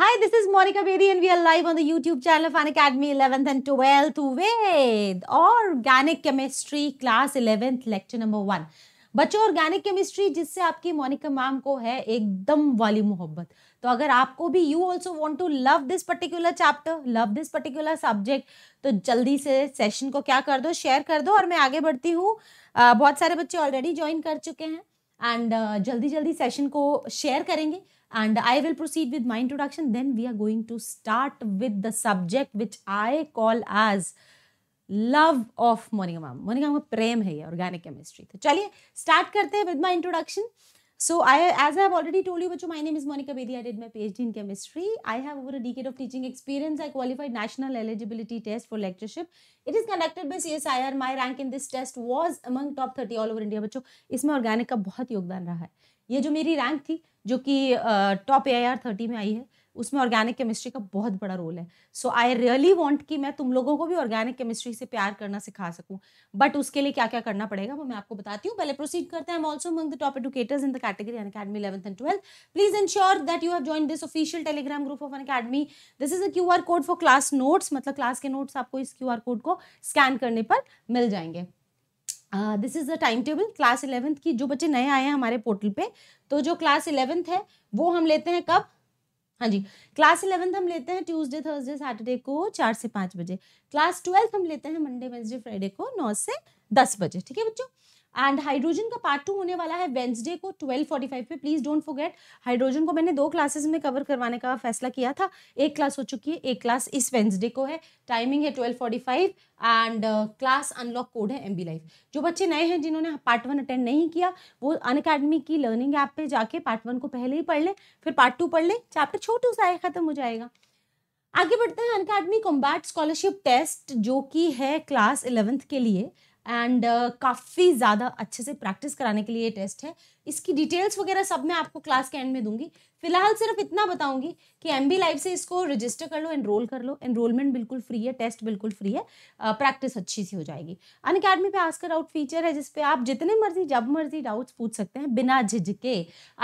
Hi, this is Monica Bedi and we are live on the YouTube channel of Fun Academy 11th and 12th with Organic Chemistry Class 11th Lecture Number One. बच्चों organic chemistry जिससे आपकी Monika ma'am को है एकदम वाली मोहब्बत तो अगर आपको भी you also want to love this particular chapter love this particular subject तो जल्दी से सेशन को क्या कर दो शेयर कर दो और मैं आगे बढ़ती हूँ बहुत सारे बच्चे ऑलरेडी ज्वाइन कर चुके हैं एंड जल्दी जल्दी सेशन को शेयर करेंगे and I will proceed with my introduction. Then we are going to start with the subject which I call as love of Monika मामा मोनिका मामा प्रेम है ये ऑर्गेनिक केमिस्ट्री तो चलिए स्टार्ट करते हैं with my introduction So I, as I have already told you, my name is Monica Bedi. I did my PhD in chemistry. I have over a decade of teaching experience. I qualified national eligibility test for lectureship. It is conducted by CSIR. My rank in this test was among top 30 all over India. बच्चों इसमें organic का बहुत योगदान रहा है ये जो मेरी रैंक थी जो कि top A I R thirty में आई है उसमें ऑर्गेनिक केमिस्ट्री का बहुत बड़ा रोल है सो आई रियली वॉन्ट कि मैं तुम लोगों को भी ऑर्गेनिक केमिस्ट्री से प्यार करना सिखा सकूँ बट उसके लिए क्या क्या करना पड़ेगा वो मैं आपको बताती हूँ पहले प्रोसीड करते हैं also among the top educators in the category Unacademy eleventh and twelfth please ensure that you have join this official Telegram group of Unacademy this is a Q R code for class notes मतलब class के notes आपको इस Q R code को scan करने पर मिल जाएंगे this is the time table class eleventh की जो बच्चे नए आए हैं हमारे पोर्टल पे तो जो क्लास इलेवेंथ है वो हम लेते हैं कब हाँ जी क्लास इलेवेंथ हम लेते हैं ट्यूसडे थर्सडे सैटरडे को चार से पाँच बजे क्लास ट्वेल्थ हम लेते हैं मंडे वेंसडे फ्राइडे को नौ से दस बजे ठीक है बच्चों एंड हाइड्रोजन का पार्ट टू होने वाला है वेंसडे को 12:45 पे प्लीज़ डोंट फॉरगेट हाइड्रोजन को मैंने दो क्लासेस में कवर करवाने का फैसला किया था एक क्लास हो चुकी है एक क्लास इस वेंसडे को है टाइमिंग है 12:45 एंड क्लास अनलॉक कोड है एम बी लाइफ जो बच्चे नए हैं जिन्होंने पार्ट वन अटेंड नहीं किया वो अन अकेडमी की लर्निंग ऐप पर जाके पार्ट वन को पहले ही पढ़ लें फिर पार्ट टू पढ़ लें चैप्टर छोटू सा ख़त्म हो जाएगा आगे बढ़ते हैं Unacademy combat scholarship test जो कि है क्लास इलेवेंथ के लिए एंड uh, काफ़ी ज़्यादा अच्छे से प्रैक्टिस कराने के लिए ये टेस्ट है इसकी डिटेल्स वगैरह सब मैं आपको क्लास के एंड में दूंगी फिलहाल सिर्फ इतना बताऊंगी कि एम बी लाइव से इसको रजिस्टर कर लो एनरोल कर लो एनरोलमेंट बिल्कुल फ्री है टेस्ट बिल्कुल फ्री है प्रैक्टिस अच्छी सी हो जाएगी अन अकेडमी पे आस्कर आउट फीचर है जिसपे आप जितने मर्जी जब मर्जी डाउट्स पूछ सकते हैं बिना झिझके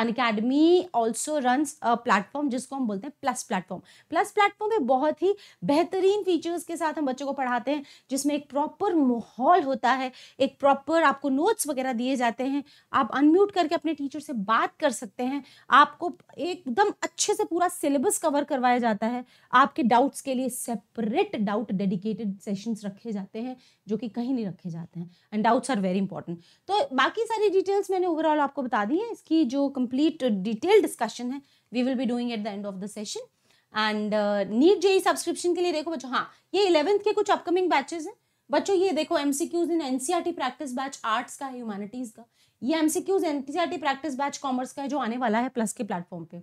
Unacademy also run platform जिसको हम बोलते हैं प्लस प्लेटफॉर्म प्लस प्लेटफॉर्म में बहुत ही बेहतरीन फीचर्स के साथ हम बच्चों को पढ़ाते हैं जिसमें एक प्रॉपर माहौल होता है एक प्रॉपर आपको नोट्स वगैरह दिए जाते हैं आप अनम्यूट करके जाके अपने टीचर से बात कर सकते हैं आपको एकदम अच्छे से पूरा सिलेबस कवर करवाया जाता है आपके डाउट्स के लिए सेपरेट डाउट डेडिकेटेड सेशंस रखे जाते हैं जो कि कहीं नहीं रखे जाते हैं and doubts are very important तो बाकी सारी डिटेल्स मैंने ओवरऑल आपको बता दी है इसकी जो कंप्लीट डिटेल डिस्कशन है we will be doing at the end of the session and NEET JEE subscription के लिए देखो बच्चों हाँ ये इलेवंथ के कुछ अपकमिंग बैचेज हैं बच्चों ये देखो M C Qs in NCERT practice batch arts का ह्यूमैनिटीज का ये MCQs NCERT practice batch commerce का है जो आने वाला है प्लस के प्लेटफॉर्म पे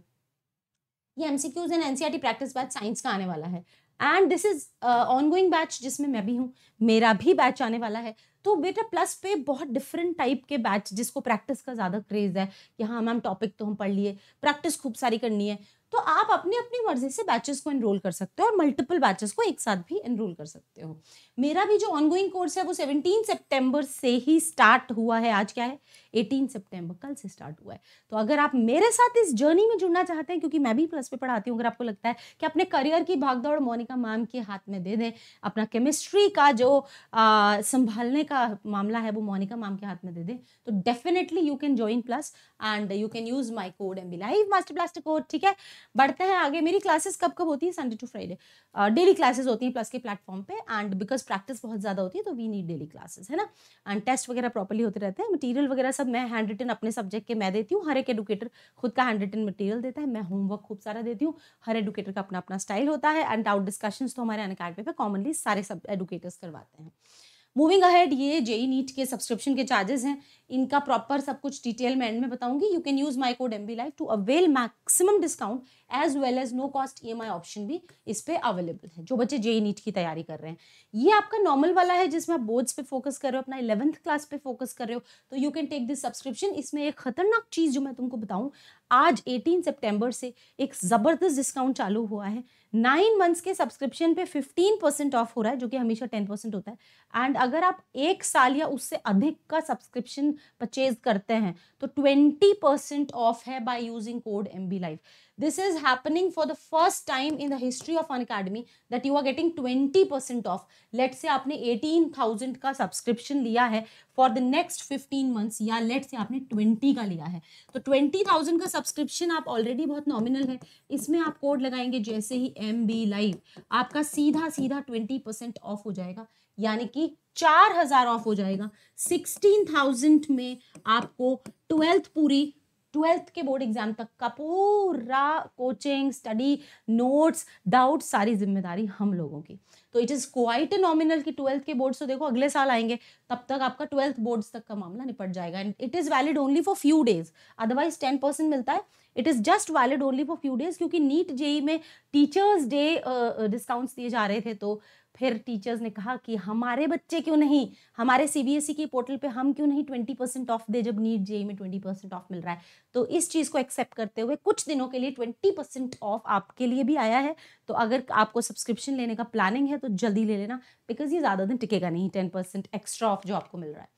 ये MCQs and NCERT practice batch science का आने वाला है and this is ongoing batch जिसमें मैं भी हूँ मेरा भी बैच आने वाला है तो बेटा प्लस पे बहुत डिफरेंट टाइप के बैच जिसको प्रैक्टिस का ज़्यादा क्रेज़ है कि हाँ मैम टॉपिक तो हम पढ़ लिए प्रैक्टिस खूब सारी करनी है तो आप अपनी अपनी मर्जी से बैचेस को एनरोल कर सकते हो और मल्टीपल बैचेस को एक साथ भी एनरोल कर सकते हो मेरा भी जो ऑनगोइंग कोर्स है वो सेवनटीन सेप्टेम्बर से ही स्टार्ट हुआ है आज क्या है एटीन सितंबर कल से स्टार्ट हुआ है तो अगर आप मेरे साथ इस जर्नी में जुड़ना चाहते हैं क्योंकि मैं भी प्लस पे पढ़ाती हूँ अगर आपको लगता है कि अपने करियर की भागदौड़ मोनिका मैम के हाथ में दे दें अपना केमिस्ट्री का जो आ, संभालने का मामला है वो मोनिका मैम के हाथ में दे दें तो definitely you can join plus and you can use my code M B live master plaster code ठीक है बढ़ते हैं आगे मेरी क्लासेस कब कब होती है Sunday to Friday daily classes होती हैं प्लस के प्लेटफॉर्म पे एंड बिकॉज प्रैक्टिस बहुत ज़्यादा होती है तो वी नीड डेली क्लासेस है ना एंड टेस्ट वगैरह प्रॉपरली होते रहते हैं मटीरियल वगैरह सब मैं हैंड रिटन अपने सब्जेक्ट के मैं देती हूँ हर एक एडुकेटर खुद का हैंड रिटन मटेरियल देता है मैं होमवर्क खूब सारा देती हूँ हर एडुकेटर का अपना अपना स्टाइल होता है एंड डाउट डिस्कशंस तो हमारे अन अकेडमी पर कॉमनली सारे सब एडुकेटर्स करवाते हैं मूविंग अहेड ये जेई नीट e के सब्सक्रिप्शन के चार्जेस हैं इनका प्रॉपर सब कुछ डिटेल मैं एंड में बताऊंगी you can use my code M B life to avail maximum discount as well as no cost E M I option भी इस पर अवेलेबल है जो बच्चे जेई नीट e की तैयारी कर रहे हैं ये आपका नॉर्मल वाला है जिसमें आप बोर्ड्स पे फोकस कर रहे हो अपना इलेवंथ क्लास पे फोकस कर रहे हो तो you can take this subscription इसमें एक खतरनाक चीज़ जो मैं तुमको बताऊँ आज एटीन सेप्टेम्बर से एक ज़बरदस्त डिस्काउंट चालू हुआ है नाइन मंथ्स के सब्सक्रिप्शन पे फिफ्टीन परसेंट ऑफ हो रहा है जो कि हमेशा टेन परसेंट होता है एंड अगर आप एक साल या उससे अधिक का सब्सक्रिप्शन परचेज करते हैं तो ट्वेंटी परसेंट ऑफ है by using code M B live this is happening for the first time in the history of an academy that you are getting 20% off let's say आपने 18,000 का सब्सक्रिप्शन लिया है for the next 15 months या let's say आपने 20 का लिया है तो 20,000 का सब्सक्रिप्शन आप ऑलरेडी बहुत नॉमिनल है इसमें आप कोड लगाएंगे जैसे ही एम बी लाइव आपका सीधा सीधा 20% ऑफ हो जाएगा यानी कि चार हजार ऑफ हो जाएगा सिक्सटीन थाउजेंड में आपको ट्वेल्थ पूरी ट्वेल्थ के बोर्ड एग्जाम तक का पूरा कोचिंग स्टडी नोट्स डाउट सारी जिम्मेदारी हम लोगों की तो it is quite a nominal की ट्वेल्थ के बोर्ड्स तो देखो अगले साल आएंगे तब तक आपका ट्वेल्थ बोर्ड्स तक का मामला निपट जाएगा and it is valid only for few days otherwise ten percent मिलता है it is just valid only for few days क्योंकि नीट जेई में टीचर्स डे डिस्काउंट्स दिए जा रहे थे तो uh, फिर टीचर्स ने कहा कि हमारे बच्चे क्यों नहीं हमारे सीबीएसई e के पोर्टल पे हम क्यों नहीं ट्वेंटी परसेंट ऑफ दे जब नीट जेई e e में ट्वेंटी परसेंट ऑफ मिल रहा है तो इस चीज़ को एक्सेप्ट करते हुए कुछ दिनों के लिए ट्वेंटी परसेंट ऑफ आपके लिए भी आया है तो अगर आपको सब्सक्रिप्शन लेने का प्लानिंग है तो जल्दी ले लेना बिकॉज ये ज़्यादा दिन टिकेगा नहीं टेन परसेंट एक्स्ट्रा ऑफ जो आपको मिल रहा है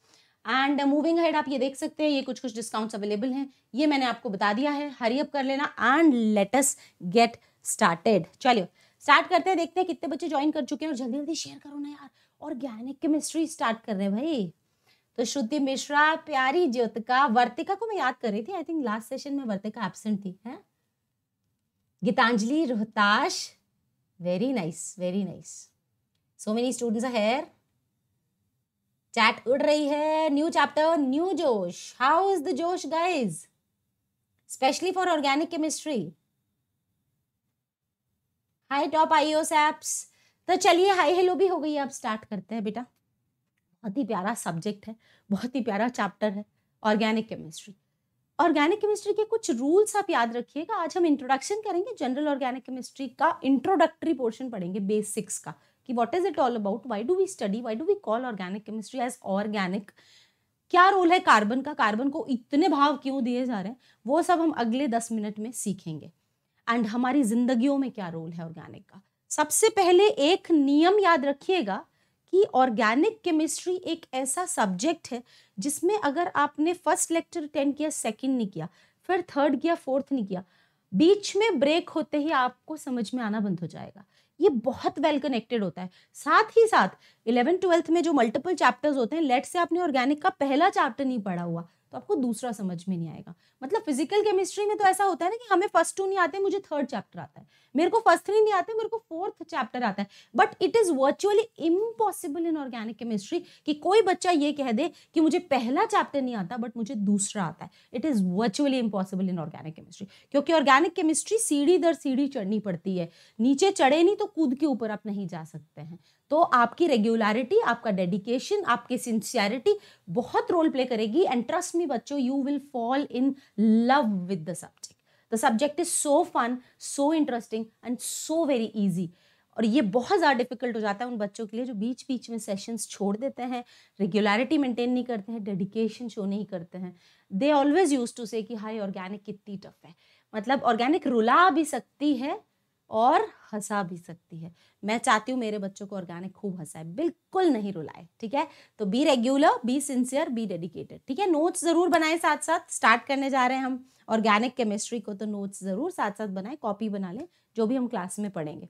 एंड मूविंग हेड आप ये देख सकते हैं ये कुछ कुछ डिस्काउंट्स अवेलेबल हैं ये मैंने आपको बता दिया है हरी अप कर लेना एंड लेटस गेट स्टार्टेड चलिए स्टार्ट करते हैं देखते हैं कितने बच्चे ज्वाइन कर चुके हैं और जल्दी जल्दी शेयर करो ना यार और ज्ञानिक केमिस्ट्री स्टार्ट कर रहे हैं भाई तो श्रुति मिश्रा प्यारी ज्योतिका वर्तिका को मैं याद कर रही थी आई थिंक लास्ट सेशन में वर्तिका एबसेंट थी है Geetanjali Rohtash very nice very nice so many students are here chat उड़ रही है न्यू चैप्टर न्यू जोश हाउ इज द जोश guys specially for organic chemistry hi top iOS apps तो चलिए हाई हेलो भी हो गई है आप स्टार्ट करते हैं बेटा बहुत ही प्यारा सब्जेक्ट है बहुत ही प्यारा चैप्टर है ऑर्गेनिक केमिस्ट्री ऑर्गेनिक केमिस्ट्री के कुछ रूल्स आप याद रखिएगा आज हम इंट्रोडक्शन करेंगे जनरल ऑर्गेनिक केमिस्ट्री का इंट्रोडक्टरी पोर्शन पढ़ेंगे बेसिक्स का कि what is it all about why do we study why do we call organic chemistry as organic क्या रोल है कार्बन का कार्बन को इतने भाव क्यों दिए जा रहे हैं वो सब हम अगले दस मिनट में सीखेंगे एंड हमारी जिंदगियों में क्या रोल है ऑर्गेनिक का सबसे पहले एक नियम याद रखिएगा कि ऑर्गेनिक केमिस्ट्री एक ऐसा सब्जेक्ट है जिसमें अगर आपने फर्स्ट लेक्चर अटेंड किया सेकंड नहीं किया फिर थर्ड किया फोर्थ नहीं किया बीच में ब्रेक होते ही आपको समझ में आना बंद हो जाएगा ये बहुत वेल कनेक्टेड होता है साथ ही साथ इलेवन ट्वेल्थ में जो मल्टीपल चैप्टर्स होते हैं लेट से आपने ऑर्गेनिक का पहला चैप्टर नहीं पढ़ा हुआ तो आपको दूसरा समझ में नहीं आएगा मतलब फिजिकल केमिस्ट्री में तो ऐसा होता है ना कि हमें फर्स्ट टू नहीं आते मुझे थर्ड चैप्टर आता है मेरे को फर्स्ट थ्री नहीं आते मेरे को फोर्थ चैप्टर आता है but it is virtually impossible in organic chemistry कि कोई बच्चा ये कह दे कि मुझे पहला चैप्टर नहीं आता बट मुझे दूसरा आता है it is virtually impossible in organic chemistry क्योंकि ऑर्गेनिक केमिस्ट्री सीढ़ी दर सीढ़ी चढ़नी पड़ती है नीचे चढ़े नहीं तो कूद के ऊपर आप नहीं जा सकते हैं तो आपकी रेगुलरिटी आपका डेडिकेशन आपकी सिंसियरिटी बहुत रोल प्ले करेगी एंड ट्रस्ट मी बच्चों you will fall in love with the subject the subject is so fun so interesting and so very easy और ये बहुत ज़्यादा डिफिकल्ट हो जाता है उन बच्चों के लिए जो बीच बीच में सेशंस छोड़ देते हैं रेगुलरिटी मेंटेन नहीं करते हैं डेडिकेशन शो नहीं करते हैं दे ऑलवेज यूज टू से कि हाई ऑर्गेनिक कितनी टफ है मतलब ऑर्गेनिक रुला भी सकती है और हंसा भी सकती है मैं चाहती हूँ मेरे बच्चों को ऑर्गेनिक खूब हंसाए बिल्कुल नहीं रुलाए ठीक है तो be regular be sincere be dedicated ठीक है नोट्स ज़रूर बनाए साथ साथ स्टार्ट करने जा रहे हैं हम ऑर्गेनिक केमिस्ट्री को तो नोट्स ज़रूर साथ साथ बनाए कॉपी बना लें जो भी हम क्लास में पढ़ेंगे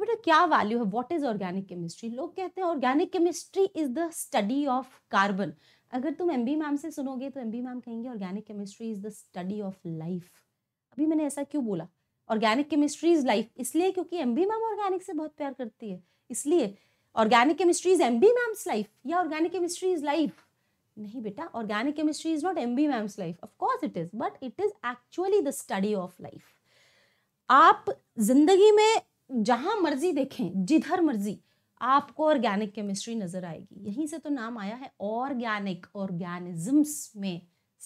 बेटा क्या वैल्यू है व्हाट इज ऑर्गेनिक केमिस्ट्री लोग कहते हैं organic chemistry is the study of carbon अगर तुम एम मैम से सुनोगे तो एम मैम कहेंगे organic chemistry is the study of life अभी मैंने ऐसा क्यों बोला ऑर्गेनिक केमिस्ट्री इज़ लाइफ इसलिए क्योंकि एम बी मैम ऑर्गेनिक से बहुत प्यार करती है इसलिए organic chemistry is M B ma'am's life या ऑर्गेनिक केमिस्ट्री इज़ लाइफ नहीं बेटा organic chemistry is not M B ma'am's life of course it is but it is actually the study of life आप जिंदगी में जहाँ मर्जी देखें जिधर मर्जी आपको ऑर्गेनिक केमिस्ट्री नज़र आएगी यहीं से तो नाम आया है ऑर्गेनिक ऑर्गेनिजम्स में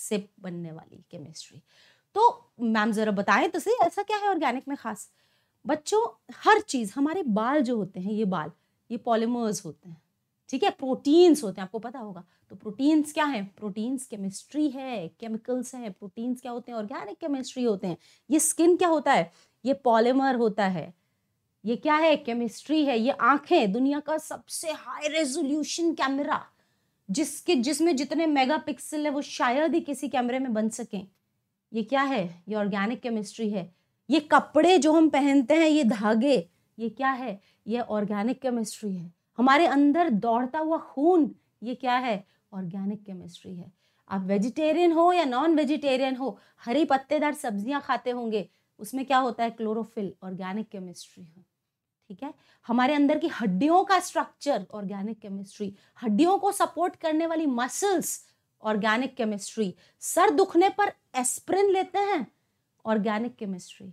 से बनने वाली केमिस्ट्री तो मैम ज़रा बताएं तो सही ऐसा क्या है ऑर्गेनिक में ख़ास बच्चों हर चीज़ हमारे बाल जो होते हैं ये बाल ये पॉलीमर्स होते हैं ठीक है प्रोटीन्स होते हैं आपको पता होगा तो प्रोटीन्स क्या है प्रोटीन्स केमिस्ट्री है केमिकल्स हैं प्रोटीन्स क्या होते हैं ऑर्गेनिक केमिस्ट्री होते हैं ये स्किन क्या होता है ये पॉलीमर होता है ये क्या है केमिस्ट्री है ये आंखें दुनिया का सबसे हाई रेजोल्यूशन कैमरा जिसके जिसमें जितने पिक्सल है वो शायद ही किसी कैमरे में बन सकें ये क्या है ये ऑर्गेनिक केमिस्ट्री है ये कपड़े जो हम पहनते हैं ये धागे ये क्या है ये ऑर्गेनिक केमिस्ट्री है हमारे अंदर दौड़ता हुआ खून ये क्या है ऑर्गेनिक केमिस्ट्री है आप वेजिटेरियन हो या नॉन वेजिटेरियन हो हरी पत्तेदार सब्जियां खाते होंगे उसमें क्या होता है क्लोरोफिल ऑर्गेनिक केमिस्ट्री है ठीक है हमारे अंदर की हड्डियों का स्ट्रक्चर ऑर्गेनिक केमिस्ट्री हड्डियों को सपोर्ट करने वाली मसल्स ऑर्गेनिक केमिस्ट्री सर दुखने पर एस्प्रिन लेते हैं ऑर्गेनिक केमिस्ट्री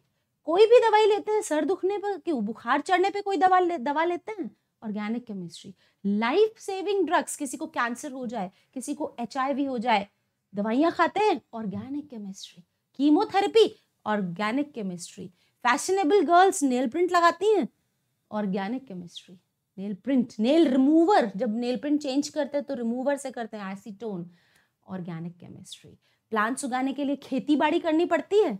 कोई भी दवाई लेते हैं सर दुखने पर कि बुखार चढ़ने पे कोई दवा ले, दवा लेते हैं organic chemistry life saving drugs किसी को कैंसर हो जाए किसी को एच हो जाए दवाइयाँ खाते हैं organic chemistry chemotherapy organic chemistry fashionable girls nail print लगाती हैं organic chemistry nail print nail remover जब नेल प्रिंट चेंज करते हैं तो रिमूवर से करते हैं एसीटोन ऑर्गेनिक केमिस्ट्री प्लांट्स उगाने के लिए खेती बाड़ी करनी पड़ती है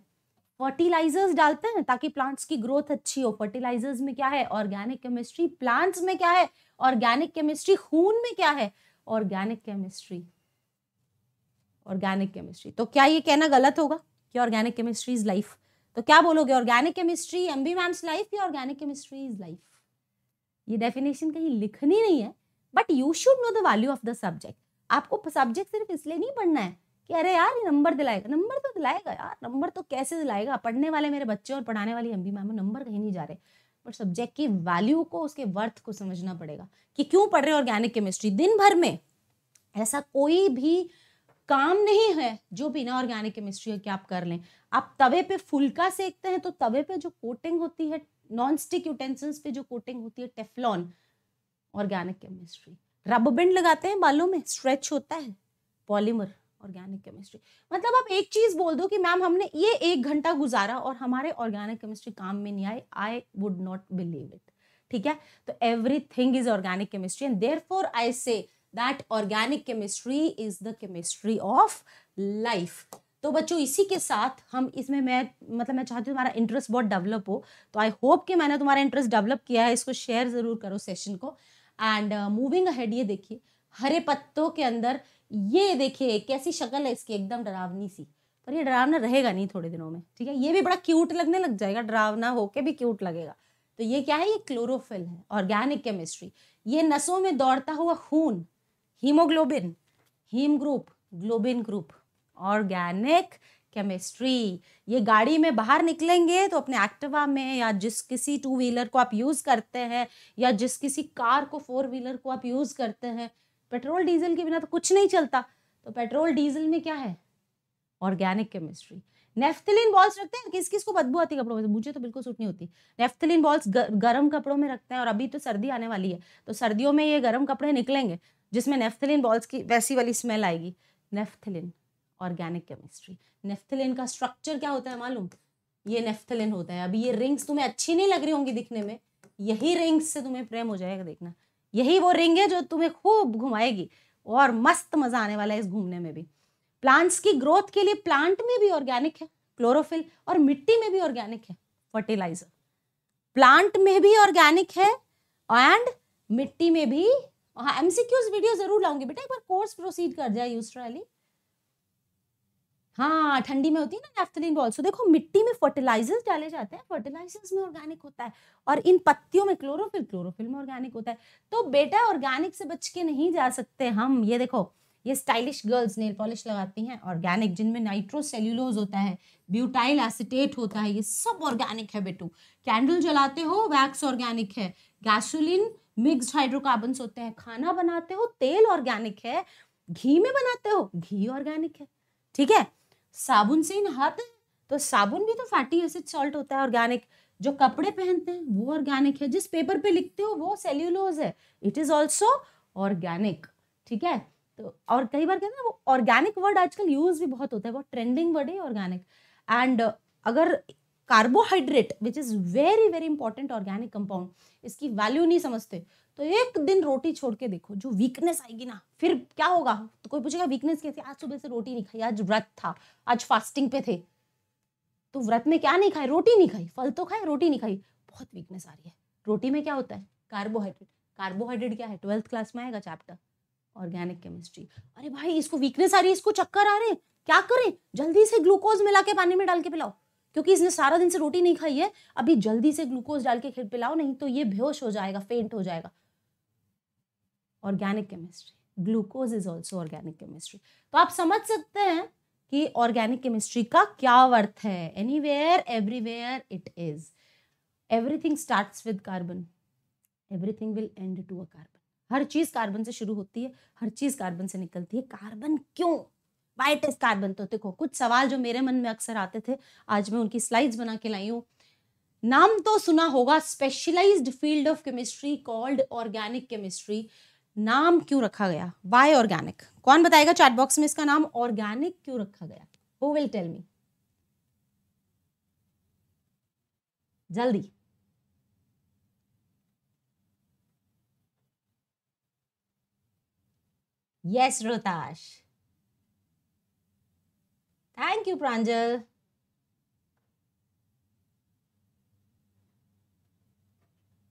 फर्टिलाइजर्स डालते हैं ताकि प्लांट्स की ग्रोथ अच्छी हो फर्टिलाइजर्स में क्या है ऑर्गेनिक केमिस्ट्री प्लांट्स में क्या है ऑर्गेनिक केमिस्ट्री खून में क्या है ऑर्गेनिक केमिस्ट्री ऑर्गेनिक केमिस्ट्री तो क्या ये कहना गलत होगा कि ऑर्गेनिक केमिस्ट्री इज लाइफ तो क्या बोलोगे organic chemistry M B ma'am's life या ऑर्गेनिक केमिस्ट्री इज लाइफ ये डेफिनेशन कहीं लिखनी नहीं है but you should know the value of the subject आपको सब्जेक्ट सिर्फ इसलिए नहीं पढ़ना है कि अरे यार ये नंबर दिलाएगा नंबर तो दिलाएगा यार नंबर तो कैसे दिलाएगा पढ़ने वाले मेरे बच्चे और पढ़ाने वाली हम भी मैम नंबर कहीं नहीं जा रहे बट सब्जेक्ट की वैल्यू को उसके वर्थ को समझना पड़ेगा कि क्यों पढ़ रहे ऑर्गेनिक केमिस्ट्री दिन भर में ऐसा कोई भी काम नहीं है जो बिना ऑर्गेनिक केमिस्ट्री के आप कर लें आप तवे पे फुलका सेकते हैं तो तवे पे जो कोटिंग होती है नॉन स्टिक यूटेंसिल्स पे जो कोटिंग होती है Teflon organic chemistry rubber band लगाते हैं बालों में स्ट्रेच होता है पॉलीमर ऑर्गेनिक केमिस्ट्री मतलब आप एक चीज बोल दो कि मैम हमने ये एक घंटा गुजारा और हमारे ऑर्गेनिक केमिस्ट्री काम में नहीं आई I would not believe it ठीक है तो everything is organic chemistry and therefore I say that organic chemistry is the chemistry of life तो बच्चों इसी के साथ हम इसमें मैं मतलब मैं चाहती हूँ तुम्हारा इंटरेस्ट बहुत डेवलप हो तो आई होप कि मैंने तुम्हारा इंटरेस्ट डेवलप किया है इसको शेयर ज़रूर करो सेशन को एंड मूविंग हेड ये देखिए हरे पत्तों के अंदर ये देखिए कैसी शक्ल है इसकी एकदम डरावनी सी पर ये डरावना रहेगा नहीं थोड़े दिनों में ठीक है ये भी बड़ा क्यूट लगने लग जाएगा डरावना होके भी क्यूट लगेगा तो ये क्या है ये क्लोरोफिल है ऑर्गेनिक केमिस्ट्री ये नसों में दौड़ता हुआ खून haemoglobin haem group globin group organic chemistry ये गाड़ी में बाहर निकलेंगे तो अपने एक्टिवा में या जिस किसी टू व्हीलर को आप यूज़ करते हैं या जिस किसी कार को फोर व्हीलर को आप यूज़ करते हैं पेट्रोल डीजल के बिना तो कुछ नहीं चलता तो पेट्रोल डीजल में क्या है ऑर्गेनिक केमिस्ट्री नेफ्थलिन बॉल्स रखते हैं किस किस को बदबू आती है कपड़ों में तो मुझे तो बिल्कुल सूट नहीं होती नेफ्थलिन बॉल्स गर्म कपड़ों में रखते हैं और अभी तो सर्दी आने वाली है तो सर्दियों में ये गर्म कपड़े निकलेंगे जिसमें नेफ्थलिन बॉल्स की वैसी वाली स्मेल आएगी नेफ्थलिन ऑर्गेनिक केमिस्ट्री नेफ्थलिन का स्ट्रक्चर क्या होता है मालूम ये नेफ्थलिन होता है अभी ये रिंग्स तुम्हें अच्छी नहीं लग रही होंगी दिखने में यही रिंग्स से तुम्हें प्रेम हो जाएगा देखना यही वो रिंग है जो तुम्हें खूब घुमाएगी और मस्त मज़ा आने वाला है इस घूमने में भी प्लांट्स की ग्रोथ के लिए प्लांट में भी ऑर्गेनिक है क्लोरोफिल और मिट्टी में भी ऑर्गेनिक है फर्टिलाइजर प्लांट में भी ऑर्गेनिक है एंड मिट्टी में भी हाँ एमसीक्यूज वीडियो जरूर लाऊंगी बेटा एक बार कोर्स प्रोसीड कर जाए यूस्ट्रा हाँ ठंडी में होती है ना नैफ्थलीन बॉल्स तो देखो मिट्टी में फर्टिलाइजर्स डाले जाते हैं फर्टिलाइजर्स में ऑर्गेनिक होता है और इन पत्तियों में क्लोरोफिल क्लोरोफिल में ऑर्गेनिक होता है तो बेटा ऑर्गेनिक से बच के नहीं जा सकते हम ये देखो ये स्टाइलिश गर्ल्स नेल पॉलिश लगाती हैं ऑर्गेनिक जिनमें नाइट्रोसेल्यूलोज होता है ब्यूटाइल एसिटेट होता है ये सब ऑर्गेनिक है बेटू कैंडल जलाते हो वैक्स ऑर्गेनिक है गैसोलिन मिक्स हाइड्रोकार्बन होते हैं खाना बनाते हो तेल ऑर्गेनिक है घी में बनाते हो घी ऑर्गेनिक है ठीक है साबुन से ही नहाते हैं तो साबुन भी तो फैटी एसिड सॉल्ट होता है ऑर्गेनिक जो कपड़े पहनते हैं वो ऑर्गेनिक है जिस पेपर पे लिखते हो वो सेल्यूलोज है इट इज ऑल्सो ऑर्गेनिक ठीक है तो और कई बार कहते हैं वो ऑर्गेनिक वर्ड आजकल यूज भी बहुत होता है बहुत ट्रेंडिंग वर्ड है ऑर्गेनिक एंड अगर carbohydrate which is very very important organic compound इसकी वैल्यू नहीं समझते तो एक दिन रोटी छोड़ के देखो जो वीकनेस आएगी ना फिर क्या होगा तो कोई पूछेगा वीकनेस कैसे आज सुबह से रोटी नहीं खाई आज व्रत था आज फास्टिंग पे थे तो व्रत में क्या नहीं खाए रोटी नहीं खाई फल तो खाए रोटी नहीं खाई बहुत वीकनेस आ रही है रोटी में क्या होता है कार्बोहाइड्रेट कार्बोहाइड्रेट क्या है ट्वेल्थ क्लास में आएगा चैप्टर ऑर्गेनिक केमिस्ट्री अरे भाई इसको वीकनेस आ रही है इसको चक्कर आ रहे क्या करें जल्दी से ग्लूकोज मिला के पानी में डाल के पिलाओ क्योंकि इसने सारा दिन से रोटी नहीं खाई है अभी जल्दी से ग्लूकोज डाल के खेल पिलाओ नहीं तो ये बेहोश हो जाएगा फेंट हो जाएगा organic chemistry glucose is also organic chemistry तो आप समझ सकते हैं कि ऑर्गेनिक केमिस्ट्री का क्या अर्थ है anywhere everywhere it is everything start with carbon everything will end to a carbon हर चीज कार्बन से शुरू होती है हर चीज कार्बन से निकलती है कार्बन क्यों वाइट इज कार्बन तो देखो कुछ सवाल जो मेरे मन में अक्सर आते थे आज मैं उनकी स्लाइड्स बना के लाई हूँ नाम तो सुना होगा specialised field of chemistry called organic chemistry नाम क्यों रखा गया वाई ऑर्गेनिक कौन बताएगा चैट बॉक्स में इसका नाम ऑर्गेनिक क्यों रखा गया हु विल टेल मी जल्दी yes Rotash thank you Pranjal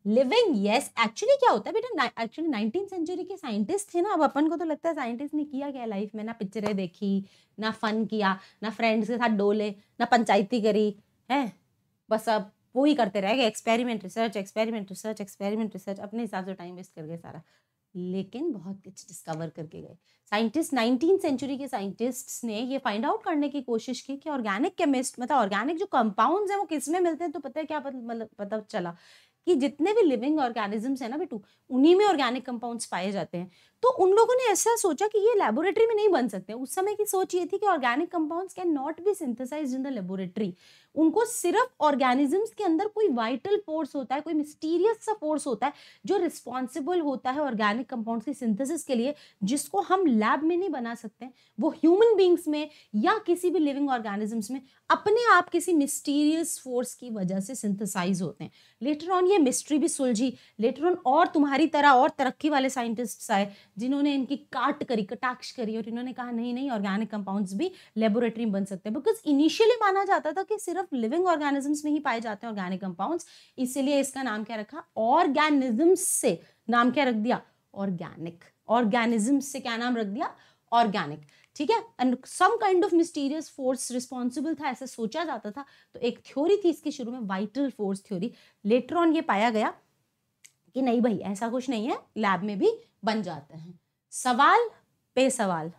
living yes actually क्या होता है बेटा एक्चुअली नाइनटीन सेंचुरी के साइंटिस्ट थे ना अब अपन को तो लगता है साइंटिस्ट ने किया क्या लाइफ में ना पिक्चरें देखी ना फन किया ना फ्रेंड्स के साथ डोले ना पंचायती करी है बस अब वो ही करते रह गए experiment research experiment research experiment research अपने हिसाब से टाइम वेस्ट कर गए सारा लेकिन बहुत कुछ डिस्कवर करके गए साइंटिस्ट नाइनटीन सेंचुरी के साइंटिस्ट्स ने ये फाइंड आउट करने की कोशिश की कि ऑर्गेनिक केमिस्ट मतलब ऑर्गेनिक जो कंपाउंड्स हैं वो किस में मिलते हैं तो पता है क्या मतलब पता मतलब चला कि जितने भी लिविंग ऑर्गेनिजम्स हैं ना बेटू उन्हीं में ऑर्गेनिक कंपाउंड्स पाए जाते हैं तो उन लोगों ने ऐसा सोचा कि ये लेबोरेटरी में नहीं बन सकते उस समय की सोच ये थी कि organic compounds can not be synthesize in the laboratory उनको सिर्फ ऑर्गेनिजम्स के अंदर कोई वाइटल फोर्स होता है कोई मिस्टीरियस सा फोर्स होता है जो रिस्पॉन्सिबल होता है ऑर्गेनिक कंपाउंड्स की सिंथेसिस के लिए जिसको हम लैब में नहीं बना सकते वो ह्यूमन बींग्स में या किसी भी लिविंग ऑर्गेनिजम्स में अपने आप किसी मिस्टीरियस फोर्स की वजह से सिंथेसाइज होते हैं लेटर ऑन ये मिस्ट्री भी सुलझी लेटर ऑन और तुम्हारी तरह और तरक्की वाले साइंटिस्ट्स आए जिन्होंने इनकी काट करी कटाक्ष करी और इन्होंने कहा नहीं नहीं ऑर्गेनिक कंपाउंड्स भी लेबोरेटरी में बन सकते हैं बिकॉज इनिशियली माना जाता था कि सिर्फ लिविंग ऑर्गेनिजम्स में ही पाए जाते हैं ऑर्गेनिक कंपाउंड्स इसीलिए इसका नाम क्या रखा ऑर्गेनिजम्स से नाम क्या रख दिया ऑर्गेनिक ऑर्गेनिज्म से क्या नाम रख दिया ऑर्गेनिक ठीक है and some kind of mysterious force responsible था ऐसा सोचा जाता था तो एक थ्योरी थी इसके शुरू में vital force theory later on ये पाया गया कि नहीं भाई ऐसा कुछ नहीं है लैब में भी बन जाते हैं सवाल पे सवाल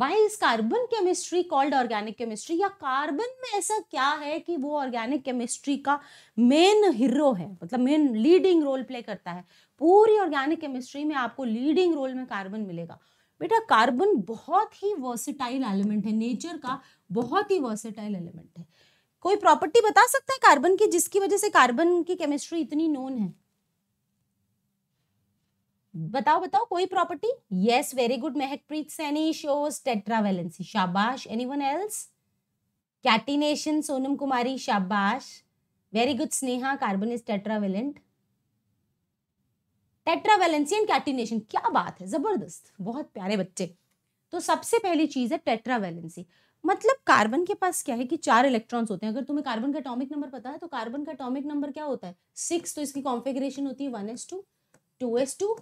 why is carbon chemistry called organic chemistry या कार्बन में ऐसा क्या है कि वो ऑर्गेनिक केमिस्ट्री का मेन हीरो है मतलब मेन लीडिंग रोल प्ले करता है पूरी ऑर्गेनिक केमिस्ट्री में आपको लीडिंग रोल में कार्बन मिलेगा बेटा कार्बन बहुत ही वर्सेटाइल एलिमेंट है नेचर का बहुत ही वर्सेटाइल एलिमेंट है कोई प्रॉपर्टी बता सकते हैं कार्बन की जिसकी वजह से कार्बन की केमिस्ट्री इतनी नोन है बताओ बताओ कोई property yes very good Mehakpreet Saini shows tetravalency शाबाश anyone else catenation Sonam Kumari शाबाश very good Sneha carbon is tetravalent tetravalency and catenation क्या बात है जबरदस्त बहुत प्यारे बच्चे तो सबसे पहली चीज है टेट्रावेलेंसी मतलब कार्बन के पास क्या है कि चार इलेक्ट्रॉन्स होते हैं अगर तुम्हें कार्बन का अटोमिक नंबर पता है तो कार्बन का अटोमिक नंबर क्या होता है सिक्स तो इसकी कॉन्फिग्रेशन होती है one s two two s two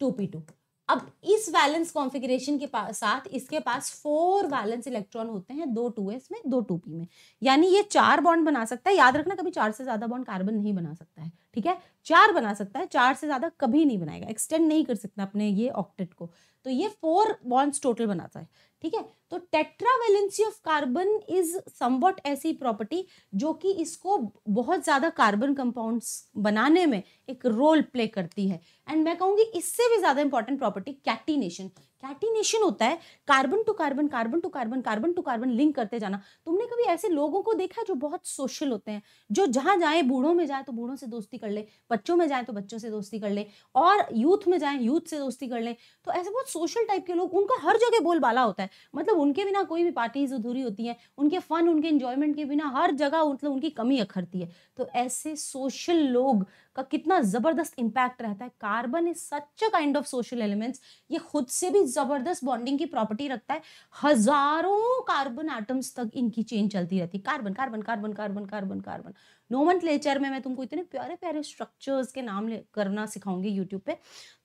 two p two अब इस वैलेंस कॉन्फिग्रेशन के पास साथ इसके पास फोर वैलेंस इलेक्ट्रॉन होते हैं दो टू एस में दो टू पी में यानी ये चार बॉन्ड बना सकता है याद रखना कभी चार से ज्यादा बॉन्ड कार्बन नहीं बना सकता है ठीक है चार बना सकता है चार से ज़्यादा कभी नहीं बनाएगा एक्सटेंड नहीं कर सकता अपने ये ऑक्टेट को तो ये फोर बॉन्ड्स टोटल बनाता है ठीक है तो tetravalency of carbon is somewhat ऐसी प्रॉपर्टी जो कि इसको बहुत ज़्यादा कार्बन कंपाउंड्स बनाने में एक रोल प्ले करती है एंड मैं कहूंगी इससे भी ज़्यादा इंपॉर्टेंट प्रॉपर्टी कैटिनेशन कैटिनेशन होता है carbon to carbon carbon to carbon carbon to carbon link करते जाना तुमने कभी ऐसे लोगों को देखा है जो बहुत सोशल होते हैं जो जहाँ जाए बूढ़ों में जाए तो बूढ़ों से दोस्ती कर ले बच्चों में जाए तो बच्चों से दोस्ती कर ले और यूथ में जाए यूथ से दोस्ती कर ले तो ऐसे बहुत सोशल टाइप के लोग उनका हर जगह बोलबाला होता है मतलब उनके बिना कोई भी पार्टीज अधूरी होती हैं उनके फन उनके इंजॉयमेंट के बिना हर जगह मतलब उनकी कमी अखरती है तो ऐसे सोशल लोग का कितना ज़बरदस्त इम्पैक्ट रहता है carbon is such a kind of social elements ये खुद से भी जबरदस्त बॉन्डिंग की प्रॉपर्टी रखता है हजारों कार्बन आइटम्स तक इनकी चेन चलती रहती है carbon carbon carbon carbon carbon carbon nomenclature में मैं तुमको इतने प्यारे प्यारे स्ट्रक्चर्स के नाम करना सिखाऊंगी यूट्यूब पे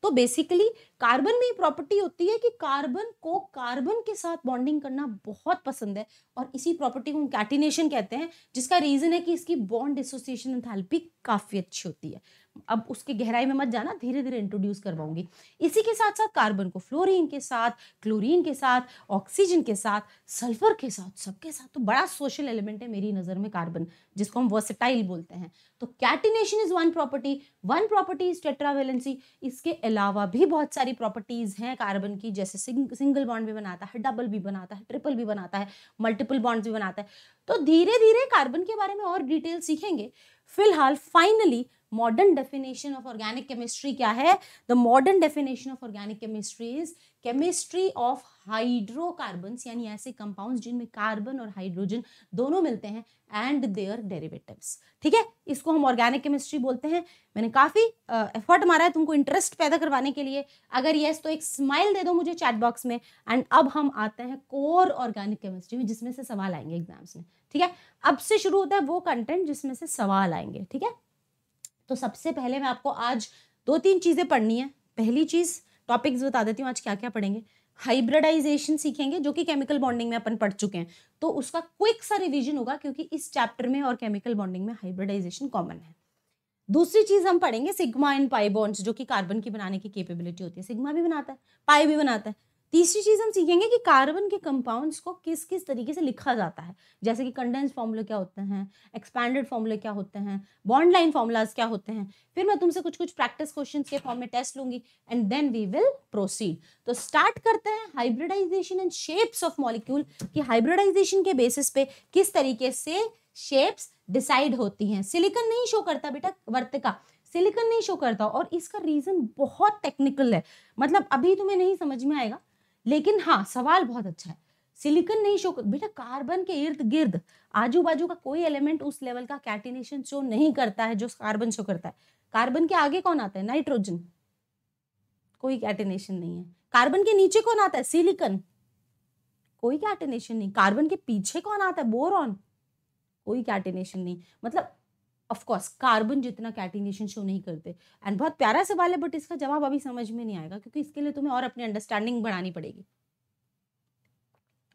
तो बेसिकली कार्बन में प्रॉपर्टी होती है कि कार्बन को कार्बन के साथ बॉन्डिंग करना बहुत पसंद है और इसी प्रॉपर्टी को कैटिनेशन कहते हैं जिसका रीजन है कि इसकी बॉन्ड एसोसिएशन एंथैल्पी काफी अच्छी होती है अब उसकी गहराई में मत जाना धीरे धीरे इंट्रोड्यूस करवाऊंगी इसी के साथ साथ कार्बन को फ्लोरीन के साथ क्लोरीन के साथ ऑक्सीजन के साथ सल्फर के साथ सबके साथ तो बड़ा सोशल एलिमेंट है मेरी नज़र में कार्बन जिसको हम वर्सेटाइल बोलते हैं तो catenation is one property one property is tetravalency इसके अलावा भी बहुत सारी प्रॉपर्टीज हैं कार्बन की जैसे सिंगल बॉन्ड भी बनाता है डबल भी बनाता है ट्रिपल भी बनाता है मल्टीपल बॉन्ड्स भी बनाता है तो धीरे धीरे कार्बन के बारे में और डिटेल सीखेंगे फिलहाल finally modern definition of organic chemistry क्या है the modern definition of organic chemistry is chemistry of hydrocarbon यानी ऐसे कंपाउंड जिनमें कार्बन और हाइड्रोजन दोनों मिलते हैं एंड देयर डेरिवेटिव ठीक है इसको हम ऑर्गेनिक केमिस्ट्री बोलते हैं मैंने काफ़ी एफर्ट uh, मारा है तुमको इंटरेस्ट पैदा करवाने के लिए अगर येस तो एक स्माइल दे दो मुझे चैट बॉक्स में एंड अब हम आते हैं कोर ऑर्गेनिक केमिस्ट्री में जिसमें से सवाल आएंगे एग्जाम्स में ठीक है अब से शुरू होता है वो कंटेंट जिसमें से सवाल आएंगे ठीक है तो सबसे पहले मैं आपको आज दो तीन चीज़ें पढ़नी है पहली चीज़ टॉपिक्स बता देती हूँ आज क्या क्या पढ़ेंगे हाइब्रिडाइजेशन सीखेंगे जो कि केमिकल बॉन्डिंग में अपन पढ़ चुके हैं तो उसका क्विक सा रिविजन होगा क्योंकि इस चैप्टर में और केमिकल बॉन्डिंग में हाइब्रिडाइजेशन कॉमन है दूसरी चीज़ हम पढ़ेंगे सिग्मा एंड पाई बॉन्ड्स जो कि कार्बन की बनाने की कैपेबिलिटी होती है सिग्मा भी बनाता है पाई भी बनाता है तीसरी चीज़ हम सीखेंगे कि कार्बन के कंपाउंड्स को किस किस तरीके से लिखा जाता है जैसे कि कंडेंस फॉर्मूले क्या होते हैं एक्सपैंडेड फॉर्मूले क्या होते हैं बॉन्ड लाइन फॉर्मूलाज क्या होते हैं फिर मैं तुमसे कुछ कुछ प्रैक्टिस क्वेश्चंस के फॉर्म में टेस्ट लूंगी and then we will proceed तो स्टार्ट करते हैं hybridization and shapes of molecule कि हाइब्रिडाइजेशन के बेसिस पे किस तरीके से शेप्स डिसाइड होती हैं सिलिकन नहीं शो करता बेटा वर्तिका सिलिकन नहीं शो करता और इसका रीज़न बहुत टेक्निकल है मतलब अभी तुम्हें नहीं समझ में आएगा लेकिन हाँ सवाल बहुत अच्छा है सिलिकन नहीं शो बेटा कार्बन के इर्द गिर्द आजू बाजू का कोई एलिमेंट उस लेवल का कैटिनेशन शो नहीं करता है जो कार्बन शो करता है कार्बन के आगे कौन आता है नाइट्रोजन कोई कैटिनेशन नहीं है कार्बन के नीचे कौन आता है सिलिकन कोई कैटिनेशन नहीं कार्बन के पीछे कौन आता है बोरॉन कोई कैटिनेशन नहीं मतलब ऑफकोर्स कार्बन जितना कैटिनेशन शो नहीं करते एंड बहुत प्यारा सवाल है बट इसका जवाब अभी समझ में नहीं आएगा क्योंकि इसके लिए तुम्हें और अपनी अंडरस्टैंडिंग बढ़ानी पड़ेगी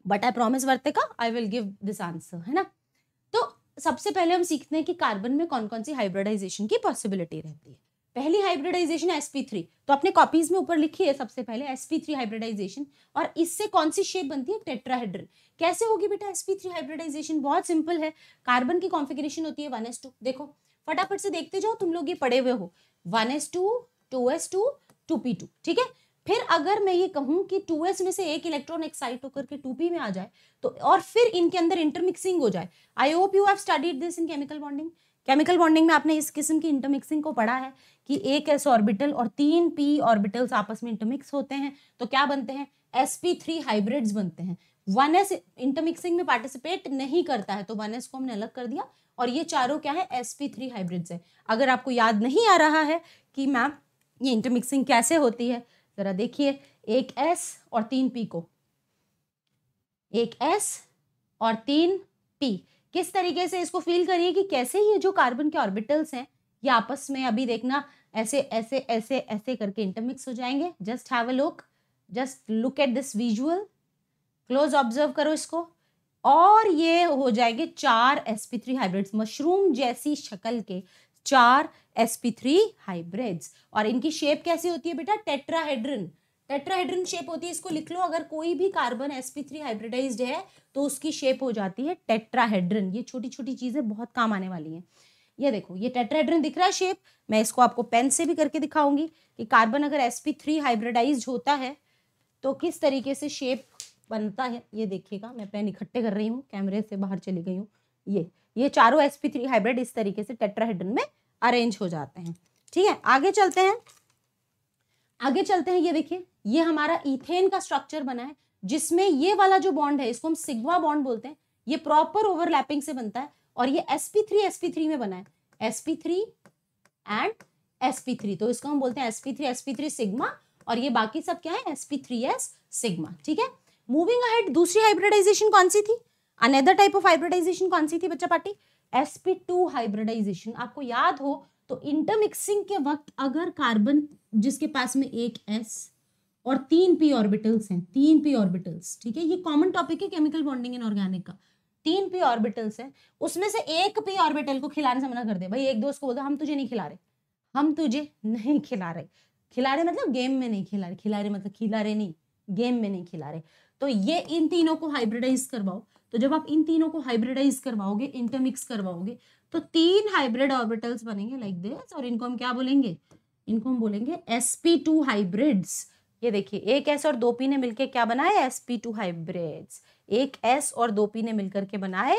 but I promise Vartika I will give this answer है ना तो सबसे पहले हम सीखते हैं कि कार्बन में कौन कौन सी हाइब्रिडाइजेशन की पॉसिबिलिटी रहती है पहली हाइब्रिडाइजेशन है sp3 तो अपने कॉपीज में ऊपर लिखी है सबसे पहले sp3 हाइब्रिडाइजेशन और इससे कौन सी शेप बनती है टेट्राहेड्रल कैसे होगी बेटा sp3 हाइब्रिडाइजेशन बहुत सिंपल है कार्बन की कॉन्फिग्रेशन होती है 1s2 देखो फटाफट से देखते जाओ तुम लोग ये पड़े हुए हो 1s2 2s2 2p2 ठीक है फिर अगर मैं ये कहूं कि 2s में से एक इलेक्ट्रॉन एक्साइट होकर के 2p में आ जाए तो और फिर इनके अंदर इंटरमिक्सिंग हो जाए I hope you have studied this in chemical bonding chemical bonding में आपने इस किस्म की इंटरमिक्सिंग को पढ़ा है कि एक एस ऑर्बिटल और तीन पी ऑर्बिटल्स आपस में इंटरमिक्स होते हैं तो क्या बनते हैं एस पी थ्री हाइब्रिड्स बनते हैं वन एस इंटरमिक्सिंग में पार्टिसिपेट नहीं करता है तो वन एस को हमने अलग कर दिया और ये चारों क्या है एस पी थ्री हाइब्रिड्स है अगर आपको याद नहीं आ रहा है कि मैम ये इंटरमिक्सिंग कैसे होती है ज़रा देखिए एक एस और तीन पी को एक एस और तीन पी किस तरीके से इसको फील करिए कि कैसे ये जो कार्बन के ऑर्बिटल्स हैं ये आपस में अभी देखना ऐसे ऐसे ऐसे ऐसे करके इंटरमिक्स हो जाएंगे just have a look just look at this visual close observe करो इसको और ये हो जाएंगे चार S P three hybrids mushroom जैसी शक्ल के चार एस पी थ्री हाइब्रिड्स और इनकी शेप कैसी होती है बेटा टेट्राहेड्रन टेट्राहाइड्रिन शेप होती है इसको लिख लो अगर कोई भी कार्बन sp3 हाइब्रिडाइज्ड है तो उसकी शेप हो जाती है टेट्राहाइड्रिन ये छोटी छोटी चीज़ें बहुत काम आने वाली हैं ये देखो ये टेट्राहाइड्रिन दिख रहा है शेप मैं इसको आपको पेन से भी करके दिखाऊंगी कि कार्बन अगर sp3 हाइब्रिडाइज्ड होता है तो किस तरीके से शेप बनता है ये देखिएगा मैं पेन इकट्ठे कर रही हूँ कैमरे से बाहर चली गई हूँ ये ये चारों sp3 हाइब्रिड इस तरीके से टेट्राहेड्रन में अरेंज हो जाते हैं ठीक है आगे चलते हैं आगे चलते हैं ये देखिए ये हमारा इथेन का स्ट्रक्चर बना है जिसमें ये वाला जो बॉन्ड है इसको हम सिग्वा बॉन्ड बोलते हैं ये प्रॉपर ओवरलैपिंग से बनता है और ये sp3 sp3 में बना है sp3 एंड sp3 तो इसको हम बोलते हैं sp3 sp3 सिग्मा और ये बाकी सब क्या है sp3s सिग्मा ठीक है मूविंग अहेड दूसरी हाइब्रिडाइजेशन कौन सी थी अनदर टाइप ऑफ हाइब्रिडाइजेशन कौन सी थी बच्चा पार्टी sp2 हाइब्रिडाइजेशन आपको याद हो तो इंटरमिक्सिंग के वक्त अगर कार्बन जिसके पास में एक एस और तीन पी ऑर्बिटल्स हैं तीन पी ऑर्बिटल्स ठीक है ये कॉमन टॉपिक है केमिकल बॉन्डिंग इन ऑर्गेनिक का तीन पी ऑर्बिटल्स हैं उसमें से एक पी ऑर्बिटल को खिलाने से मना कर दे भाई एक दोस्त को बोलते हम तुझे नहीं खिला रहे हम तुझे नहीं खिला रहे खिला रहे मतलब गेम में नहीं खिला रहे खिला रहे मतलब खिला रहे नहीं गेम में नहीं खिला रहे तो ये इन तीनों को हाइब्रिडाइज करवाओ तो जब आप इन तीनों को हाइब्रिडाइज करवाओगे इंटरमिक्स करवाओगे तो तीन हाइब्रिड ऑर्बिटल्स बनेंगे लाइक like दिस और इनको हम क्या बोलेंगे इनको हम बोलेंगे एसपी टू हाइब्रिड्स ये देखिए एक एस और दो पी ने मिलकर क्या बनाए एस पी टू हाइब्रिड्स एक एस और दो पी ने मिलकर के बनाए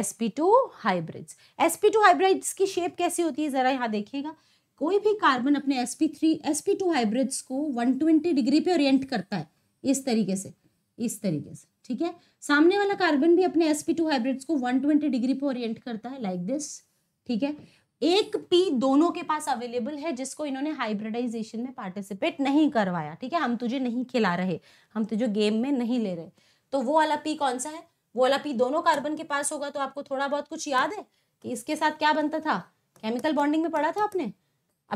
S P two hybrids S P two hybrids की शेप कैसी होती है ज़रा यहाँ देखिएगा कोई भी कार्बन अपने S P three S P two hybrids को वन ट्वेंटी डिग्री पे ओरिएंट करता है इस तरीके से इस तरीके से ठीक है सामने वाला कार्बन भी अपने एस पी टू हाइब्रिड्स को वन ट्वेंटी डिग्री पे ओरिएंट करता है लाइक like दिस ठीक है एक पी दोनों के पास अवेलेबल है जिसको इन्होंने हाइब्रिडाइजेशन में पार्टिसिपेट नहीं करवाया ठीक है हम तुझे नहीं खिला रहे हम तुझे गेम में नहीं ले रहे तो वो वाला पी कौन सा है वो वाला पी दोनों कार्बन के पास होगा तो आपको थोड़ा बहुत कुछ याद है कि इसके साथ क्या बनता था केमिकल बॉन्डिंग में पढ़ा था आपने